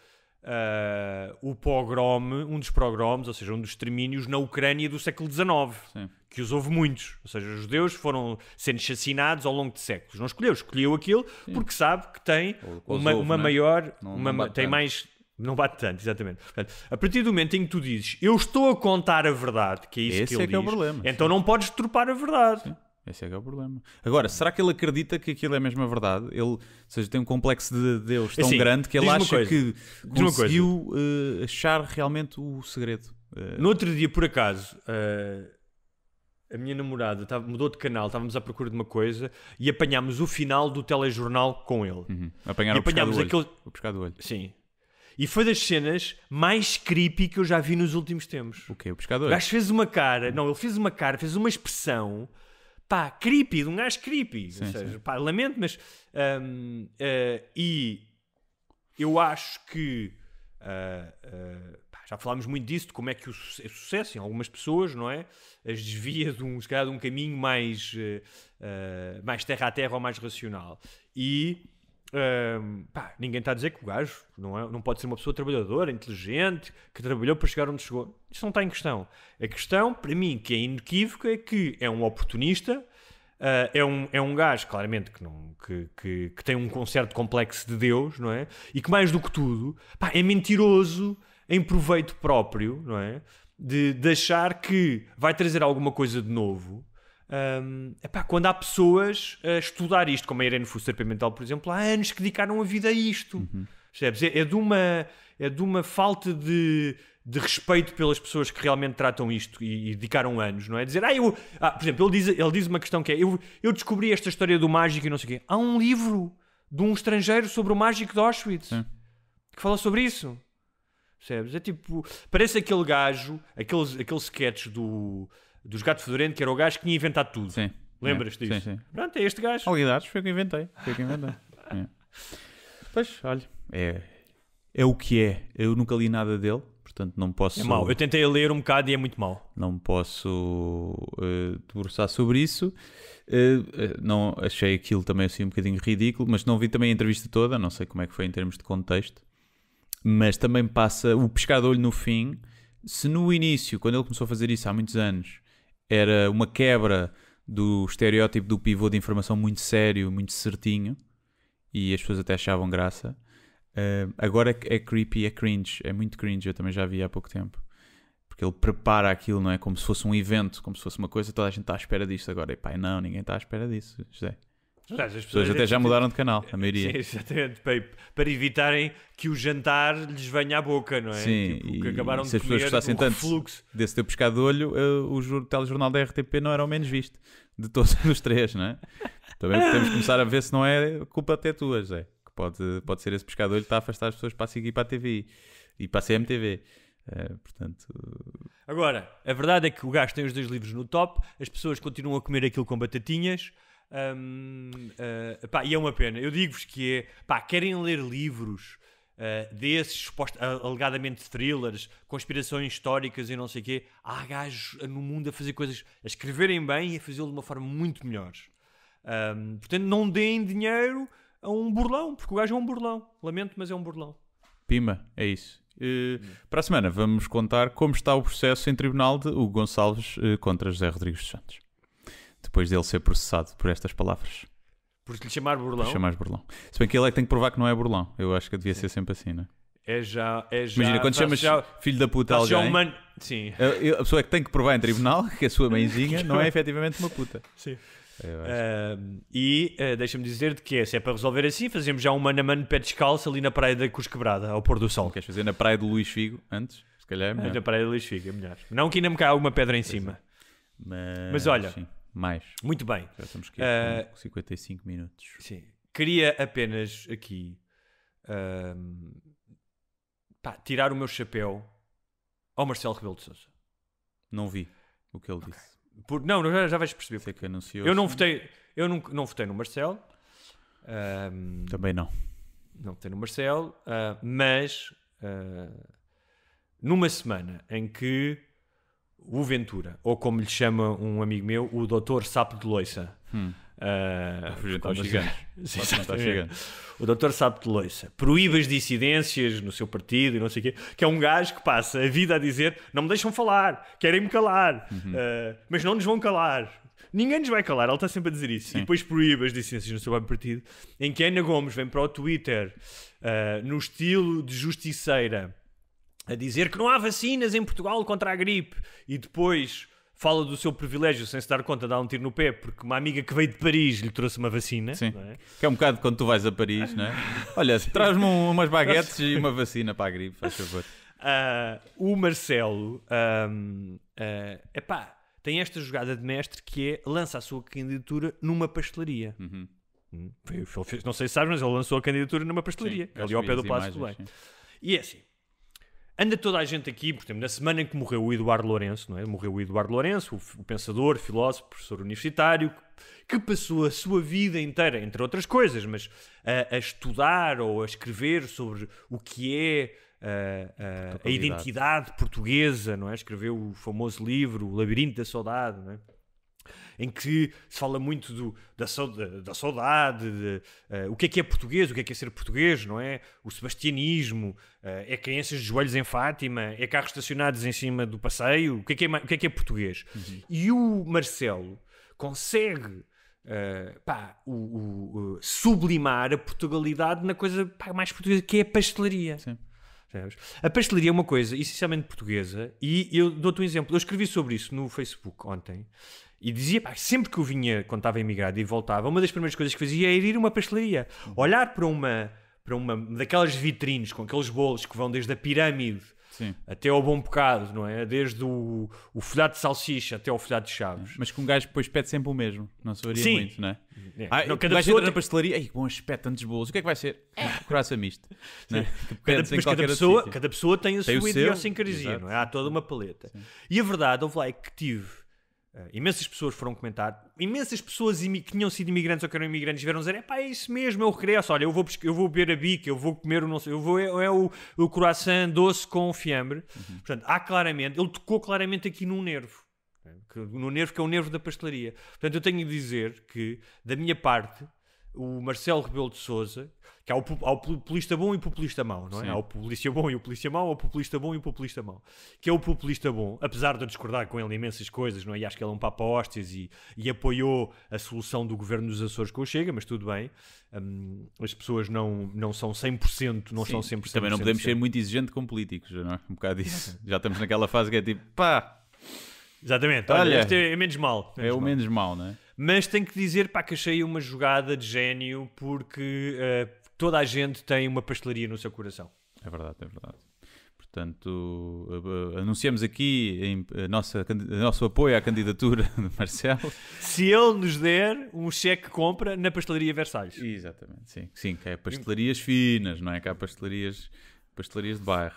uh, o pogrom, um dos pogroms, ou seja, um dos extermínios na Ucrânia do século XIX, Sim. que os houve muitos. Ou seja, os judeus foram sendo assassinados ao longo de séculos. Não escolheu, escolheu aquilo Sim. porque sabe que tem uma, uma né? maior, não, uma, não tem mais não bate tanto, exatamente. Portanto, a partir do momento em que tu dizes eu estou a contar a verdade, que é isso Esse que é ele é diz, que é o problema, então sim. não podes deturpar a verdade. Sim. Esse é que é o problema. Agora, será que ele acredita que aquilo é mesmo mesma verdade? Ele, ou seja, tem um complexo de Deus tão assim, grande que ele acha coisa, que conseguiu uh, achar realmente o segredo. Uh, no outro dia, por acaso, uh, a minha namorada tava, mudou de canal, estávamos à procura de uma coisa e apanhámos o final do telejornal com ele. Uhum. Apanharam e apanhámos o pescado aquele... O pescado do olho. Sim. E foi das cenas mais creepy que eu já vi nos últimos tempos. O quê? O pescador? O gajo fez uma cara, não, ele fez uma cara, fez uma expressão pá, creepy, de um gajo creepy. Sim, ou seja, sim. pá, lamento, mas. Um, uh, eh, e eu acho que. Uh, uh, pá, já falámos muito disso, de como é que o su é sucesso em algumas pessoas, não é? As desvia de um, se calhar, de um caminho mais, mais terra a terra ou mais racional. E um, pá, ninguém está a dizer que o gajo não, é, não pode ser uma pessoa trabalhadora, inteligente, que trabalhou para chegar onde chegou. Isso não está em questão. A questão, para mim, que é inequívoca, é que é um oportunista, uh, é, um, é um gajo, claramente, que, não, que, que, que tem um concerto complexo de Deus, não é? E que, mais do que tudo, pá, é mentiroso em proveito próprio, não é? De, de achar que vai trazer alguma coisa de novo um, epá, quando há pessoas a estudar isto, como a Irene Fuster Pimentel, por exemplo, há anos que dedicaram a vida a isto. Uhum. É, é, de uma, é de uma falta de, de respeito pelas pessoas que realmente tratam isto e, e dedicaram anos, não é? Dizer, ah, eu. Ah, por exemplo, ele diz, ele diz uma questão que é: eu, eu descobri esta história do mágico e não sei o quê. Há um livro de um estrangeiro sobre o mágico de Auschwitz Sim. que fala sobre isso. Percebes? É tipo. Parece aquele gajo, aqueles, aqueles sketch do dos gatos fedorentes que era o gajo que tinha inventado tudo. Sim. Lembras-te disso? Sim, sim. Pronto, é este gajo. Alidados foi o que inventei. Foi o que inventei. é. Pois, olha, é, é o que é. Eu nunca li nada dele, portanto não posso. É mau. Eu tentei ler um bocado e é muito mau. Não posso uh, debruçar sobre isso. Uh, uh, não achei aquilo também assim um bocadinho ridículo, mas não vi também a entrevista toda. Não sei como é que foi em termos de contexto. Mas também passa o pescar de olho no fim. Se no início, quando ele começou a fazer isso há muitos anos, era uma quebra do estereótipo do pivô de informação muito sério, muito certinho, e as pessoas até achavam graça. Uh, agora é, é, creepy, é cringe, é muito cringe, eu também já vi há pouco tempo. Porque ele prepara aquilo, não é? Como se fosse um evento, como se fosse uma coisa, toda a gente está à espera disto agora. E pai, não, ninguém está à espera disso, José. Já, as pessoas até já mudaram de canal, a maioria. Sim, exatamente, para, para evitarem que o jantar lhes venha à boca, não é? Sim, tipo, que acabaram e de se as pessoas gostassem tanto refluxo. desse teu pescado de olho, eh, o telejornal da RTP não era o menos visto de todos os três, não é? Também podemos começar a ver se não é culpa até tua, José. Que pode, pode ser esse pescador que está a afastar as pessoas para seguir para a TV e para a CMTV. Eh, portanto... Agora, a verdade é que o gajo tem os dois livros no top, as pessoas continuam a comer aquilo com batatinhas, um, uh, ah, pá, e é uma pena. Eu digo-vos que é, pá, querem ler livros uh, desses, post, uh, ah, alegadamente thrillers, conspirações históricas e não sei o quê. Há gajos no mundo a fazer coisas, a escreverem bem e a fazê-lo de uma forma muito melhor. Um, portanto, não deem dinheiro a um burlão, porque o gajo é um burlão. Lamento, mas é um burlão. Pima, é isso. Uh, para a semana vamos contar como está o processo em tribunal de Hugo Gonçalves uh, contra José Rodrigues dos Santos depois dele ser processado por estas palavras. Por lhe chamar burlão? Por chamar burlão. Se bem que ele é que tem que provar que não é burlão. Eu acho que devia Sim. ser sempre assim, né é? já, é já. Imagina, quando chamas já, filho da puta alguém. Já um Sim. A, a, pessoa é que tem que provar em tribunal que a sua mãezinha não é efetivamente uma puta. Sim. Uh, e uh, deixa-me dizer-te que é, se é para resolver assim, fazemos já um mano a mano pé descalço ali na praia da Cruz Quebrada, ao pôr do sol. Queres fazer na praia do Luís Figo antes? Se calhar é melhor. Na praia do Luís Figo, é melhor. Não que ainda me caia alguma pedra em pois é. cima. É. Mas, Mas olha. Sim. Mais. Muito bem. Já estamos aqui uh, com 55 minutos. Sim. Queria apenas aqui uh, pá, tirar o meu chapéu ao Marcelo Rebelo de Sousa. Não vi o que ele okay. disse. Por, não, já, já vais perceber. Sei que anunciou. Eu não votei, eu não, não votei no Marcelo. Uh, Também não. Não votei no Marcelo, ah, mas ah, numa semana em que o Ventura, ou como lhe chama um amigo meu, o Doutor Sapo de Loiça. Hum. Uh, tá o doutor Sapo de loiça proíbe as dissidências no seu partido e não sei o quê, que é um gajo que passa a vida a dizer, não me deixam falar querem-me calar, uhum. uh, mas não nos vão calar, ninguém nos vai calar ele está sempre a dizer isso, Sim. e depois proíbe as dissidências no seu partido, em que Ana Gomes vem para o Twitter uh, no estilo de justiceira a dizer que não há vacinas em Portugal contra a gripe e depois fala do seu privilégio sem se dar conta, de dar um tiro no pé, porque uma amiga que veio de Paris lhe trouxe uma vacina. Sim. É? Que é um bocado quando tu vais a Paris, não é? Olha, traz-me umas baguetes e uma vacina para a gripe, faz favor. Uh, o Marcelo, um, uh, ah, epá, tem esta jogada de mestre que é lança a sua candidatura numa pastelaria. Uhum. Hum, não sei se sabes, mas ele lançou a candidatura numa pastelaria, sim, ali ao pé do Palácio do Bem. E é assim, Anda toda a gente aqui, por exemplo, na semana em que morreu o Eduardo Lourenço, não é? Morreu o Eduardo Lourenço, o, o pensador, filósofo, professor universitário, que, passou a sua vida inteira, entre outras coisas, mas a, a estudar ou a escrever sobre o que é a, a, a identidade portuguesa, não é? Escreveu o famoso livro O Labirinto da Saudade, não é? em que se fala muito do, da, da, saudade, de, uh, o que é que é português, o que é que é ser português, não é? O sebastianismo, uh, é crianças de joelhos em Fátima, é carros estacionados em cima do passeio, o que é que é, o que é, que é português? Uhum. E o Marcelo consegue uh, pá, o, o, sublimar a portugalidade na coisa pá, mais portuguesa, que é a pastelaria. Sim. A pastelaria é uma coisa essencialmente portuguesa e eu dou-te um exemplo. Eu escrevi sobre isso no Facebook ontem e dizia, pá, sempre que eu vinha, quando estava emigrado e voltava, uma das primeiras coisas que fazia era ir a uma pastelaria. Uhum. Olhar para uma, para uma daquelas vitrines com aqueles bolos que vão desde a pirâmide Sim. até ao bom bocado, não é? Desde o, o folhado de salsicha até ao folhado de chaves. Mas que um gajo depois pede sempre o mesmo, não se varia Sim. muito, não é? é. Ah, não, cada pessoa na pastelaria, ai que bom aspecto, tantos bolos, o que é que vai ser? É. coração misto. É? Cada, mas cada pessoa, cada pessoa tem a tem sua idiosincrasia, não é? Há toda uma paleta. Sim. E a verdade, houve lá, é que tive Uh, imensas pessoas foram comentar, imensas pessoas que tinham sido imigrantes ou que eram imigrantes vieram dizer: é pá, é isso mesmo, eu é regresso. Olha, eu vou, eu vou beber a bica, eu vou comer o não eu vou, é, é o, o croissant doce com fiambre. Uhum. Portanto, há claramente, ele tocou claramente aqui num nervo, né, que, no nervo que é o nervo da pastelaria. Portanto, eu tenho de dizer que, da minha parte, o Marcelo Rebelo de Souza, que há é o, há o, é? populista bom e o populista mau, não é? Sim. Há o populista bom e o populista mau, há o populista bom e o populista mau. Que é o populista bom, apesar de eu discordar com ele imensas coisas, não é? E acho que ele é um papa hóstias e, e apoiou a solução do governo dos Açores com o Chega, mas tudo bem. Um, as pessoas não, não são 100%, não Sim. são 100%. Também não podemos 100%. ser muito exigente com políticos, não é? Um bocado isso. Já estamos naquela fase que é tipo, pá... Exatamente, olha, olha este é, é menos mal. Menos é o mal. menos mal, não é? Mas tenho que dizer pá, que achei uma jogada de gênio porque uh, toda a gente tem uma pastelaria no seu coração. É verdade, é verdade. Portanto, eh, eh, anunciamos aqui a nossa, a nosso apoio à candidatura de Marcelo. Se ele nos der um cheque compra na pastelaria Versalhes. Exatamente, sim. Sim, que é pastelarias finas, não é? Que há pastelarias, pastelarias de bairro.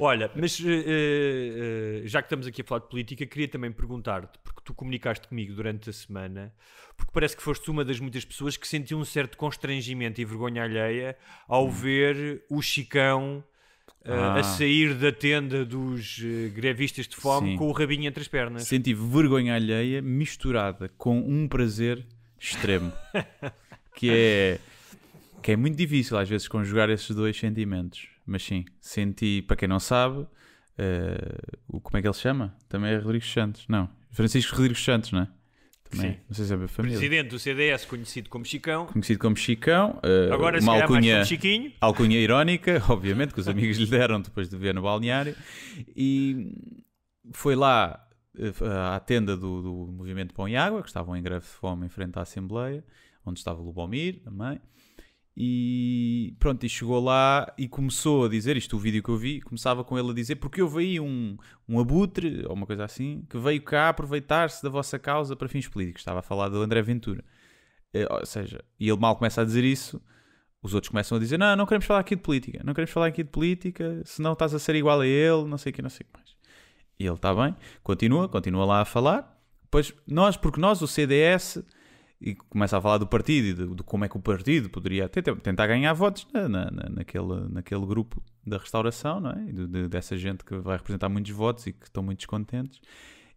Olha, mas uh, uh, já que estamos aqui a falar de política, queria também perguntar-te, porque tu comunicaste comigo durante a semana, porque parece que foste uma das muitas pessoas que sentiu um certo constrangimento e vergonha alheia ao hum. ver o Chicão uh, ah. a sair da tenda dos uh, grevistas de fome Sim. com o rabinho entre as pernas. Senti vergonha alheia misturada com um prazer extremo, que é que é muito difícil às vezes conjugar esses dois sentimentos. Mas sim, senti, para quem não sabe, uh, o, como é que ele se chama? Também é Rodrigo Santos, não? Francisco Rodrigues Santos, não é? Também, Sim. não sei se é a família. Presidente do CDS, conhecido como Chicão. Conhecido como Chicão. Uh, Agora uma alcunha, mais Chiquinho. alcunha irónica, obviamente, que os amigos lhe deram depois de ver no balneário. E foi lá uh, à tenda do, do Movimento Pão e Água, que estavam em greve de fome em frente à Assembleia, onde estava o Lubomir também. E pronto, e chegou lá e começou a dizer, isto o vídeo que eu vi, começava com ele a dizer, porque houve aí um, um abutre, ou uma coisa assim, que veio cá aproveitar-se da vossa causa para fins políticos. Estava a falar do André Ventura. Eh, ou seja, e ele mal começa a dizer isso, os outros começam a dizer, não, não queremos falar aqui de política, não queremos falar aqui de política, senão estás a ser igual a ele, não sei o que, não sei o que mais. E ele está bem, continua, continua lá a falar. Pois nós, porque nós, o CDS e começa a falar do partido e de, de como é que o partido poderia até tentar ganhar votos na, na, naquele, naquele grupo da restauração, não é? De, dessa gente que vai representar muitos votos e que estão muito descontentes.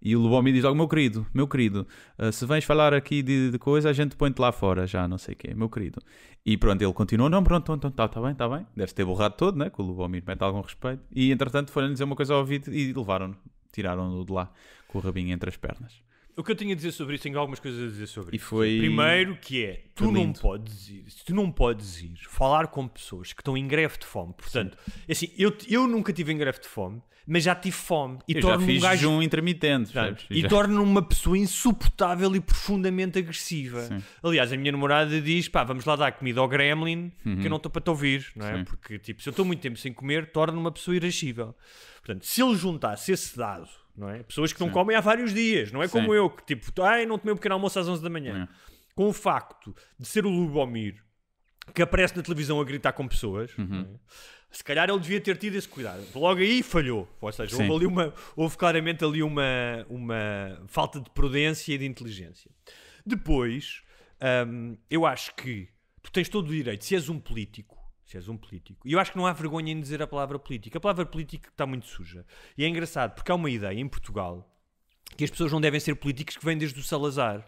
E o Lubomir diz logo, meu querido, meu querido, ah, se vens falar aqui de, de coisa, a gente põe-te lá fora já, não sei o quê, meu querido. E pronto, ele continuou, não, pronto, então está tá bem, está bem. Deve ter borrado todo, né? Que o Lubomir mete algum respeito. E entretanto foram-lhe dizer uma coisa ao ouvido e levaram-no, tiraram-no de lá, com o rabinho entre as pernas. O que eu tinha a dizer sobre isso, tenho algumas coisas a dizer sobre e isso. Foi... Primeiro, que é, tu não podes ir, tu não podes ir falar com pessoas que estão em greve de fome. Portanto, assim, eu, eu nunca tive em greve de fome, mas já tive fome. E eu já fiz um gajo... jejum intermitente. E já... torna-me uma pessoa insuportável e profundamente agressiva. Sim. Aliás, a minha namorada diz, pá, vamos lá dar comida ao gremlin, uhum. que eu uhum. não estou para te ouvir, não é? Sim. Porque, tipo, se eu estou muito tempo sem comer, torno uma pessoa irascível. Portanto, se ele juntasse esse dado não é? Pessoas que não Sim. comem há vários dias, não é como eu, que tipo, ai, não tomei um pequeno almoço às 11 da manhã. É. Com o facto de ser o Lubomir que aparece na televisão a gritar com pessoas, uhum. é? se calhar ele devia ter tido esse cuidado. Logo aí falhou. Ou seja, houve, ali uma, houve claramente ali uma, uma falta de prudência e de inteligência. Depois, hum, eu acho que tu tens todo o direito, se és um político, se és um político. E eu acho que não há vergonha em dizer a palavra político. A palavra político está muito suja. E é engraçado, porque há uma ideia em Portugal que as pessoas não devem ser políticos que vêm desde o Salazar.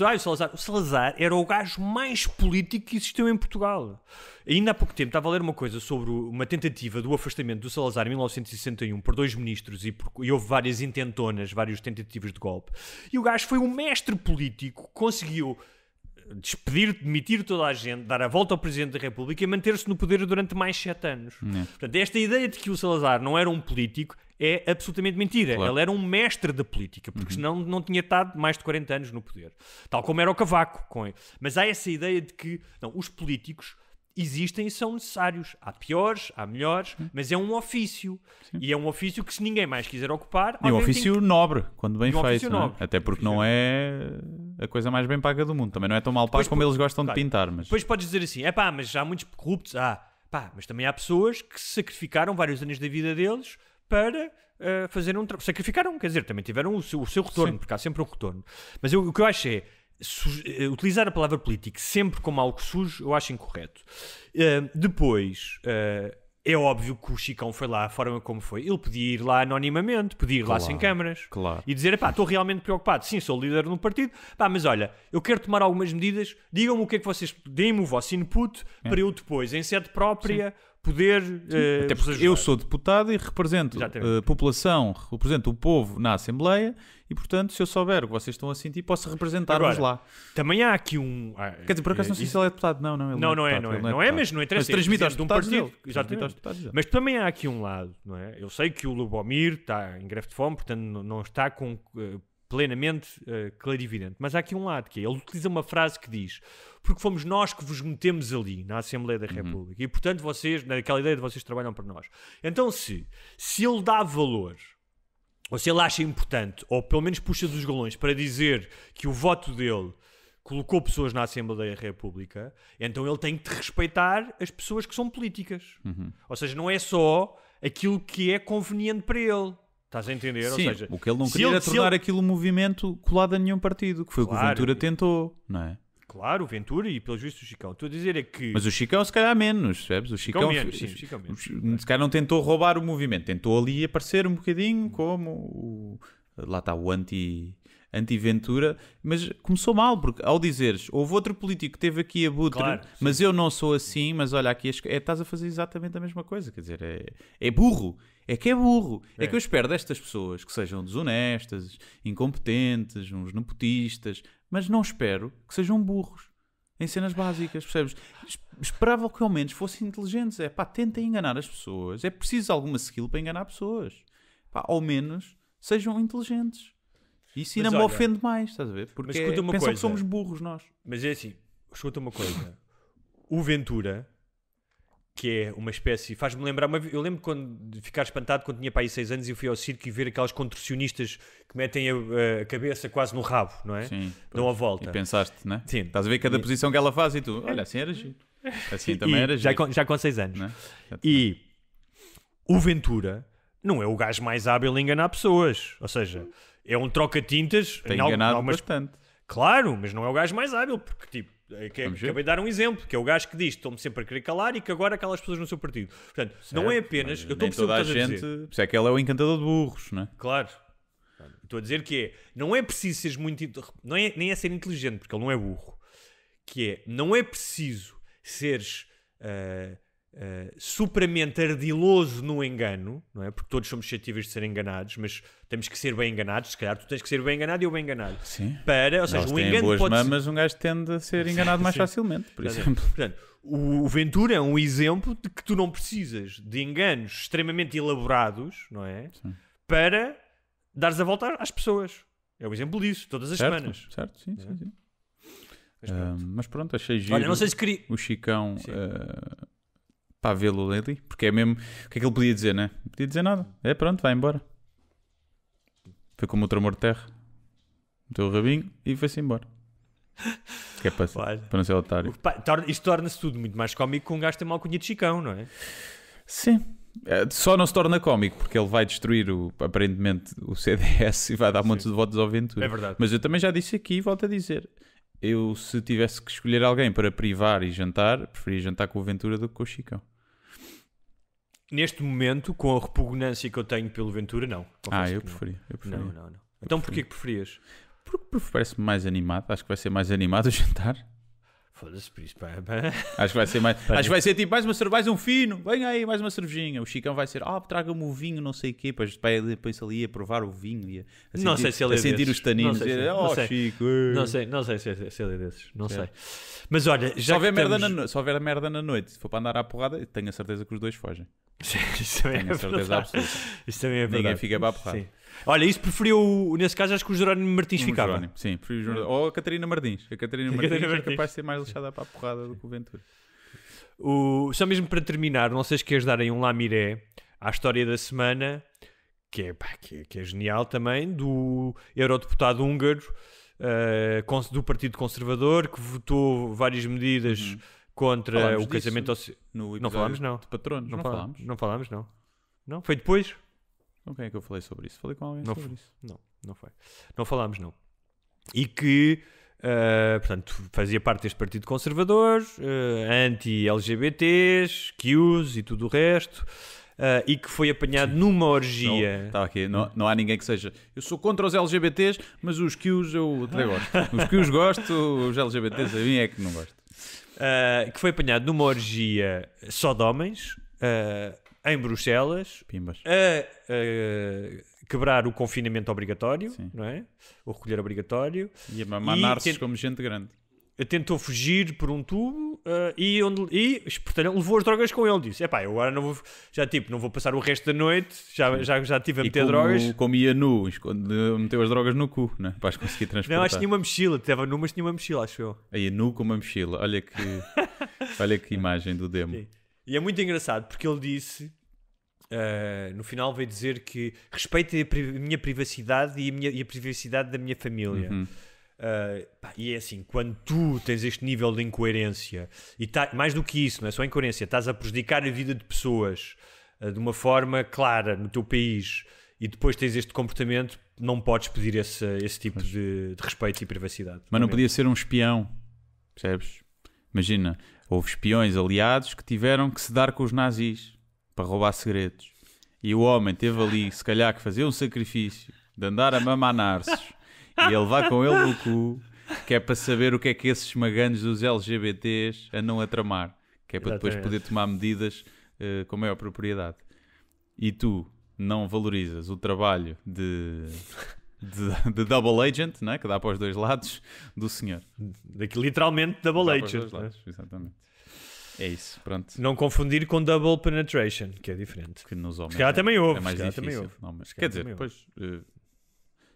Ah, o Salazar. O Salazar era o gajo mais político que existiu em Portugal. Ainda há pouco tempo estava a ler uma coisa sobre uma tentativa do afastamento do Salazar em 1961 por dois ministros e, por, e houve várias intentonas, várias tentativas de golpe. E o gajo foi um mestre político que conseguiu despedir, demitir toda a gente, dar a volta ao Presidente da República e manter-se no poder durante mais sete anos. Hum, é. Portanto, esta ideia de que o Salazar não era um político é absolutamente mentira. Claro. Ele era um mestre da política, porque uhum. senão não tinha estado mais de 40 anos no poder. Tal como era o Cavaco. Com ele. Mas há essa ideia de que não, os políticos existem e são necessários. Há piores, há melhores, mas é um ofício. Sim. E é um ofício que se ninguém mais quiser ocupar... E um ofício que... nobre, quando bem um feito. Não é? Até porque não é a coisa mais bem paga do mundo. Também não é tão mal pago como eles gostam claro. de pintar. Mas... Depois podes dizer assim, é pá, mas já há muitos corruptos, há... Ah, pá, mas também há pessoas que sacrificaram vários anos da vida deles para uh, fazer um... Sacrificaram, quer dizer, também tiveram o seu, o seu retorno, Sim. porque há sempre um retorno. Mas eu, o que eu acho é eh, utilizar a palavra político sempre como algo sujo, eu acho incorreto. Uh, depois, uh, é óbvio que o Chicão foi lá, a forma como foi. Ele podia ir lá anonimamente, podia ir claro, lá sem câmaras claro. e dizer: pá, estou realmente preocupado. Sim, sou líder no partido, pá, mas olha, eu quero tomar algumas medidas, digam-me o que é que vocês. deem-me o vosso input é. para eu depois, em sede própria. Sim poder. uh, até eu sou deputado e represento a uh, população, represento o povo na Assembleia e portanto, se eu souber o que vocês estão a sentir, posso representar-vos lá. Também há aqui um. ah, Quer dizer, por acaso eh, não sei isso- se ele é deputado, não, não. Ele Não, não é, não é, deputado, é. ele Não é, é mas não interessa. Mas transmite aos é de um partido. dele. Exatamente. deputados Mas também há aqui um lado, não é? Eu sei que o Lubomir está em greve de fome, portanto não está com, eh, plenamente eh, clarividente. Mas há aqui um lado, que é, ele utiliza uma frase que diz porque fomos nós que vos metemos ali, na Assembleia da uhum. República. E, portanto, vocês, naquela ideia de vocês trabalham para nós. Então, se, se ele dá valor ou se ele acha importante, ou pelo menos puxa dos galões para dizer que o voto dele colocou pessoas na Assembleia da República, então ele tem que respeitar as pessoas que são políticas. Uhum. Ou seja, não é só aquilo que é conveniente para ele. Estás a entender? Sim, Ou seja, o que ele não queria ele, era tornar ele... aquilo um movimento colado a nenhum partido, que foi claro. o que o Ventura tentou, não é? Claro, Ventura e pelo juízo o Chicão. Estou a dizer é que. Mas o Chicão, se calhar, menos, percebes? O Chicão, menos, sim, Chicão menos. Se calhar não tentou roubar o movimento, tentou ali aparecer um bocadinho como o. Lá está o anti. Anti-Ventura, mas começou mal, porque ao dizeres houve outro político que teve aqui a Butre, claro, mas eu não sou assim, mas olha aqui, é, estás a fazer exatamente a mesma coisa, quer dizer, é, é burro, é que é burro. É. é. que eu espero destas pessoas que sejam desonestas, incompetentes, uns nepotistas, mas não espero que sejam burros em cenas básicas, percebes? Esperava que ao menos fossem inteligentes. É pá, tentem enganar as pessoas. É preciso alguma skill para enganar pessoas. Pá, ao menos sejam inteligentes. Isso ainda me ofende mais, estás a ver? Porque pensam coisa. que somos burros nós. Mas é assim, escuta uma coisa. O Ventura que é uma espécie. Faz-me lembrar. Uma, eu lembro quando ficar espantado quando tinha para aí 6 anos e fui ao circo e ver aquelas contorcionistas que metem a, a, cabeça quase no rabo, não é? Sim. Dão a volta. E pensaste, não é? Sim. Estás a ver cada e... posição que ela faz e tu, olha, assim era giro. Assim também e, era giro. Já com, já com 6 anos. É? E o Ventura não é o gajo mais hábil em enganar pessoas. Ou seja, é um troca-tintas. Tem enganado algumas... bastante. Claro, mas não é o gajo mais hábil, porque tipo é que, é- acabei de dar um exemplo, que é o gajo que diz estão-me sempre a querer calar e que agora aquelas pessoas no seu partido. Portanto, certo, não é apenas. Eu estou toda a, a gente. Por é que ela é o encantador de burros, não é? Claro. Estou a dizer que é. Não é preciso seres muito. Não é, nem é ser inteligente, porque ele não é burro. Que é. Não é preciso seres. Uh, eh, supramente ardiloso no engano, não é? Porque todos somos suscetíveis de ser enganados, mas temos que ser bem enganados. Se calhar tu tens que ser bem enganado e eu bem enganado. Sim. Para, ou seja, Nós um engano boas pode mamas, ser... um gajo tende a ser enganado mais facilmente, por exemplo. Portanto, o, Ventura é um exemplo de que tu não precisas de enganos extremamente elaborados, não é? Sim. Para dares a volta às pessoas. É um exemplo disso, todas as certo, semanas. Certo, sim, é? sim, sim. Mas pronto. Uh, mas pronto, achei giro. Olha, não sei se queria... O Chicão ah, para vê-lo ali, porque é mesmo. O que é que ele podia dizer, né? Não podia dizer nada. É pronto, vai embora. Foi como o tramor de terra. Meteu o rabinho e foi-se embora. Que é para, para não ser otário. Pá, isto torna-se tudo muito mais cómico com um gajo tem uma alcunha de Chicão, não é? Sim. É, só não se torna cómico porque ele vai destruir o, aparentemente o CDS e vai dar montes de votos ao Ventura. É verdade. Mas eu também já disse aqui e volto a dizer: eu, se tivesse que escolher alguém para privar e jantar, preferia jantar com o Ventura do que com o Chicão. Neste momento, com a repugnância que eu tenho pelo Ventura, não. Ah, Confesso ah, eu preferia, eu preferia. Não, não, não. então porquê que preferias? Porque parece mais animado, acho que vai ser mais animado o jantar. Foda-se, por isso, pá, é pá. Acho que vai ser mais. acho que vai ser tipo mais uma cerveja, mais um fino. Vem aí, mais uma cervejinha. O Chicão vai ser, ah, traga-me o vinho, não sei o quê. Depois, depois ali ia provar o vinho Ia a, não sentir, sei se ele é a sentir desses. os taninos. É. Não oh, sei, dizer, não, sei. Oh, Chico, não eh. sei, não sei se, é, se ele é desses. Não sei. sei. Mas olha, já. Só houver, merda estamos... na, merda na noite, se for para andar à porrada, tenho a certeza que os dois fogem. Isso também tenho é a certeza verdade. absoluta. Isso também é verdade. Ninguém fica para a porrada. Sim. Olha, isso preferiu, nesse caso, acho que o Jerónimo Martins ficava. Jerónimo, sim, preferiu o Jerónimo. Ou a Catarina Martins. A Catarina, Martins, é Martins é capaz de ser mais lixada para a porrada do que o Ventura. O, só mesmo para terminar, não sei se queres dar aí um lamiré à história da semana, que é, pá, que, é, que é genial também, do eurodeputado húngaro uh, do Partido Conservador, que votou várias medidas hum. contra falámos o casamento... Ao... No não falámos, não. De patronos, não, não falámos. Não falámos, não. Não? Foi depois? Com quem é que eu falei sobre isso? Falei com alguém não sobre isso? Não, não foi. Não falámos, não. E que, uh, portanto, fazia parte deste Partido Conservador, uh, eh, anti-LGBTs, Qs e tudo o resto. Uh, e que foi apanhado Sim. numa orgia. Não, tá aqui. Não, não há ninguém que seja. Eu sou contra os LGBTs, mas os Qs eu até gosto. Os Qs gosto, os LGBTs a mim é que não gosto. Uh, que foi apanhado numa orgia só de homens. Uh, em Bruxelas Pimbas. a, a quebrar o confinamento obrigatório, Sim. não é? O recolher obrigatório. E a mamanar-se tent... como gente grande. Tentou fugir por um tubo uh, e, onde, e portanto, levou as drogas com ele. Disse: É pá, eu agora não vou, já tipo, não vou passar o resto da noite, já, já, já tive a meter e como, drogas. comia nu, meteu as drogas no cu, né? Para as conseguir transportar. Não, acho que tinha uma mochila, estava nu, mas tinha uma mochila, acho eu. Aí, nu com uma mochila, olha que, olha que imagem do demo. Sim. E é muito engraçado porque ele disse. Uh, no final veio dizer que respeita a, minha privacidade e a, minha, e a, privacidade da minha família. Uhum. Uh, pá, e é assim, quando tu tens este nível de incoerência, e tá, mais do que isso, não é só incoerência, estás a prejudicar a vida de pessoas uh, de uma forma clara no teu país e depois tens este comportamento, não podes pedir esse, esse tipo de, de, respeito e privacidade. Mas não é podia ser um espião, percebes? Imagina, Houve espiões aliados que tiveram que se dar com os nazis para roubar segredos. E o homem teve ali, se calhar, que fazer um sacrifício de andar a mamar narces e a levar com ele no cu, que é para saber o que é que esses esmagantes dos LGBTs andam a tramar. Que é para depois poder tomar medidas uh, com maior propriedade. E tu não valorizas o trabalho de de, de, Double Agent, né? que dá para os dois lados, do senhor. Literalmente Double dá Agent. Né? exatamente. É isso, pronto. Não confundir com Double Penetration, que é diferente. Que nos homens. É se calhar é, também houve. É mais difícil. Também houve. Não, mas, quer dizer, depois, uh,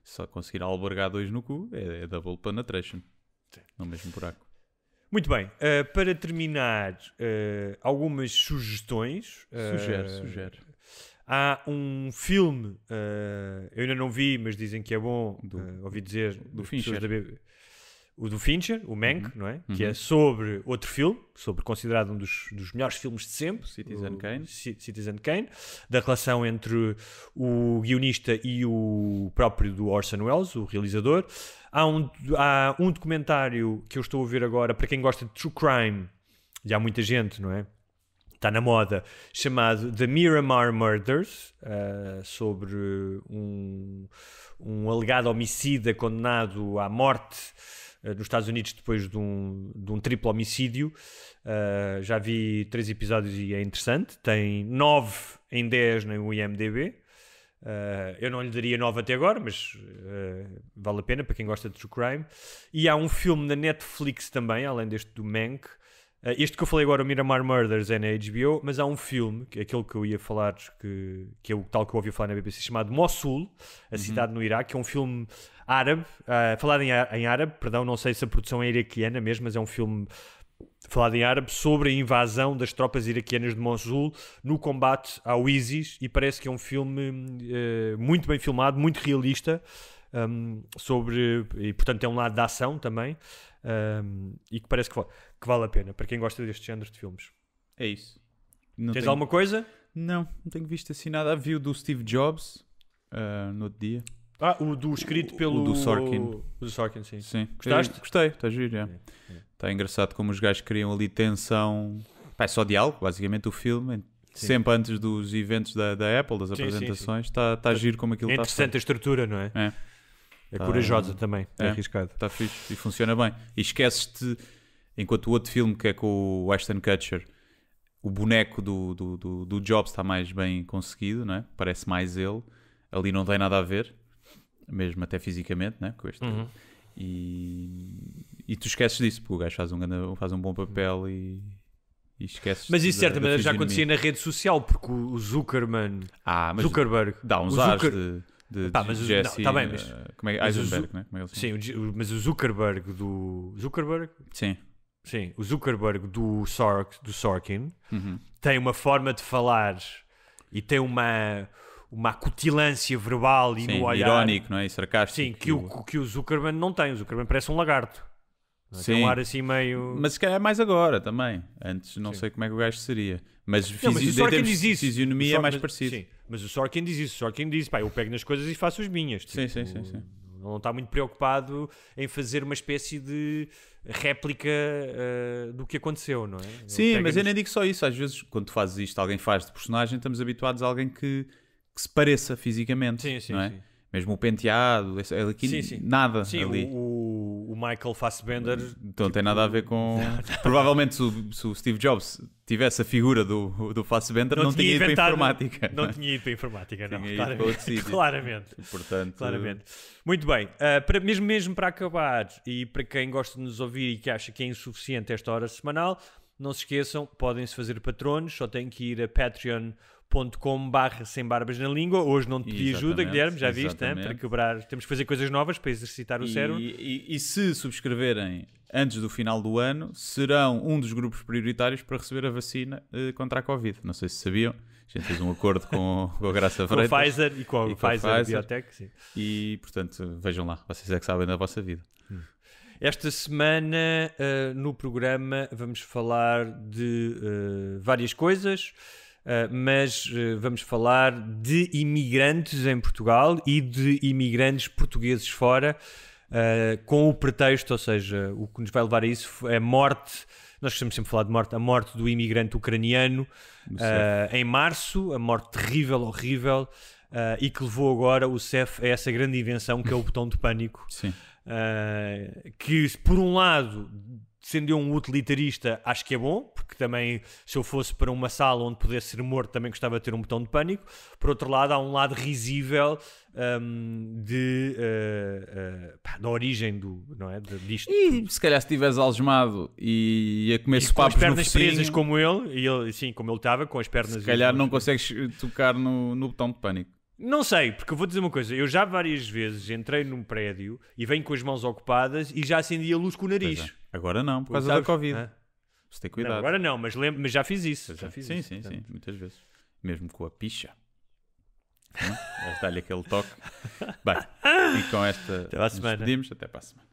só conseguir albergar dois no cu é, é Double Penetration. Sim. No mesmo buraco. Muito bem, uh, para terminar, uh, algumas sugestões. Sugere, sugere. Há um filme, uh, eu ainda não vi, mas dizem que é bom, do, uh, ouvi dizer, do Fincher. o do Fincher, o Mank, uhum. não é? Uhum. Que é uhum. sobre outro filme, sobre considerado um dos, dos melhores filmes de sempre, Citizen Kane. C Citizen Kane, da relação entre o guionista e o próprio do Orson Welles, o realizador. Há um, há um documentário que eu estou a ver agora, para quem gosta de true crime, e há muita gente, não é? está na moda, chamado The Miramar Murders, uh, sobre um, um alegado homicida condenado à morte uh, nos Estados Unidos depois de um, de um triplo homicídio. Uh, já vi três episódios e é interessante. Tem nove em dez no IMDB. eu não lhe daria nove até agora, mas vale a pena para quem gosta de true crime. E há um filme na Netflix também, além deste do Mank, ah, este que eu falei agora, o Miramar Murders, é na HBO, mas há um filme, que é aquele que eu ia falar, que, que é o tal que eu ouvi falar na BBC, chamado Mossul, a uhum. cidade no Iraque, é um filme árabe, uh, falado em, em, árabe, perdão, não sei se a produção é iraquiana mesmo, mas é um filme falado em árabe sobre a invasão das tropas iraquianas de Mosul no combate ao ISIS e parece que é um filme uh, muito bem filmado, muito realista, um, sobre, e portanto tem é um lado de ação também, um, e que parece que que vale a pena para quem gosta deste género de filmes. É isso. Não Tens tenho... alguma coisa? Não, não tenho visto assim nada. Vi o do Steve Jobs uh, no outro dia. Ah, o do escrito pelo. O do Sorkin. O do Sorkin, sim. sim. Gostaste? Eu, gostei, está giro, é. É, é. Está engraçado como os gajos criam ali tensão. Pá, é só diálogo, basicamente, o filme. Sim. Sempre antes dos eventos da, da Apple, das sim, apresentações. Está tá giro como aquilo é está. É interessante tá a estrutura, não é? É. É tá, corajosa também, é, é. arriscado. Está fixe e funciona bem. E esqueces-te Enquanto o outro filme, que é com o Ashton Kutcher, o boneco do, do, do, do Jobs está mais bem conseguido, não é? Parece mais ele. Ali não tem nada a ver, mesmo até fisicamente, né? Com este. Uhum. E, e tu esqueces disso, porque o gajo faz um, faz um bom papel e, e esqueces. Mas isso, certa maneira, já acontecia na rede social, porque o Zuckerman. Ah, Zuckerberg. Dá uns Zucker... ares de. De, tá, Jesse, não, tá bem, eh, mas, como é, Eisenberg, o, né? Como é sim, o, mas o Zuckerberg do Zuckerberg, sim, Sim, o Zuckerberg do, Sork, do Sorkin uhum. tem uma forma de falar e tem uma uma acutilância verbal e Sim, no olhar. irónico, não é? E sarcástico. Sim, que o, que o Zuckerberg não tem. O Zuckerberg parece um lagarto. É? Sim. Tem um ar assim meio... Mas se calhar é mais agora também. Antes não Sim. sei como é que o gajo seria. Mas, não, mas o Sorkin diz isso. fisionomia é mais parecido. Sim, mas o Sorkin diz isso. O Sorkin diz, pá, eu pego nas coisas e faço as minhas. Tipo... Sim, sim, sim, sim. Ele não está muito preocupado em fazer uma espécie de réplica uh, do que aconteceu, não é? Sim, mas eu nem digo só isso. Às vezes, quando tu fazes isto, alguém faz de personagem, estamos habituados a alguém que, que se pareça fisicamente. Sim, sim, não é? sim. Mesmo o penteado, esse, aqui, sim, sim. nada sim, ali. O, o Michael Fassbender. Então tipo... tem nada a ver com. Provavelmente se o, se o, Steve Jobs tivesse a figura do, do Fassbender, não, não tinha, ido inventado, para a informática. Não, tinha ido para a informática, não. Tinha claramente. claramente. Portanto... claramente. Muito bem. Uh, para, mesmo, mesmo para acabar, e para quem gosta de nos ouvir e que acha que é insuficiente esta hora semanal, não se esqueçam, podem-se fazer patronos, só têm que ir a Patreon barra sem barbas na língua. Hoje não te pedi exatamente, ajuda, Guilherme, já viste, né? para quebrar. Temos que fazer coisas novas para exercitar o e, cérebro. E, e, se subscreverem antes do final do ano, serão um dos grupos prioritários para receber a vacina eh, contra a Covid. Não sei se sabiam. A gente fez um acordo com, com a Graça Freitas. com Pfizer e com a, e com a Pfizer, Pfizer Biotech, sim. E, portanto, vejam lá. Vocês é que sabem da vossa vida. Hum. Esta semana uh, no programa vamos falar de uh, várias coisas. Ah, mas ah, vamos falar de imigrantes em Portugal e de imigrantes portugueses fora, ah, com o pretexto, ou seja, o que nos vai levar a isso é a morte nós gostamos sempre de falar de morte, a morte do imigrante ucraniano uh, em março, a morte terrível, horrível, uh, e que levou agora o CEF a essa grande invenção que é o botão de pânico. Sim. Uh, que, por um lado, sendo um utilitarista, acho que é bom, porque também se eu fosse para uma sala onde pudesse ser morto, também gostava de ter um botão de pânico. Por outro lado, há um lado risível um, de, uh, uh, pá, da origem do, não é? De, disto. E se calhar se tivesse algemado e a comer e com as pernas presas como ele, e ele, sim, como ele estava, com as pernas... Se calhar não consegues tocar no, no botão de pânico. Não sei, porque eu vou dizer uma coisa. Eu já várias vezes entrei num prédio e venho com as mãos ocupadas e já acendi a luz com o nariz. É. Agora não, por causa Sabes? da Covid. Ah. Você tem cuidado. Não, agora não, mas, mas já fiz isso. Já fiz sim, isso, sim, portanto. sim, muitas vezes. Mesmo com a picha. Dá-lhe aquele toque. Bem, e com esta até semana. despedimos. Até para a semana.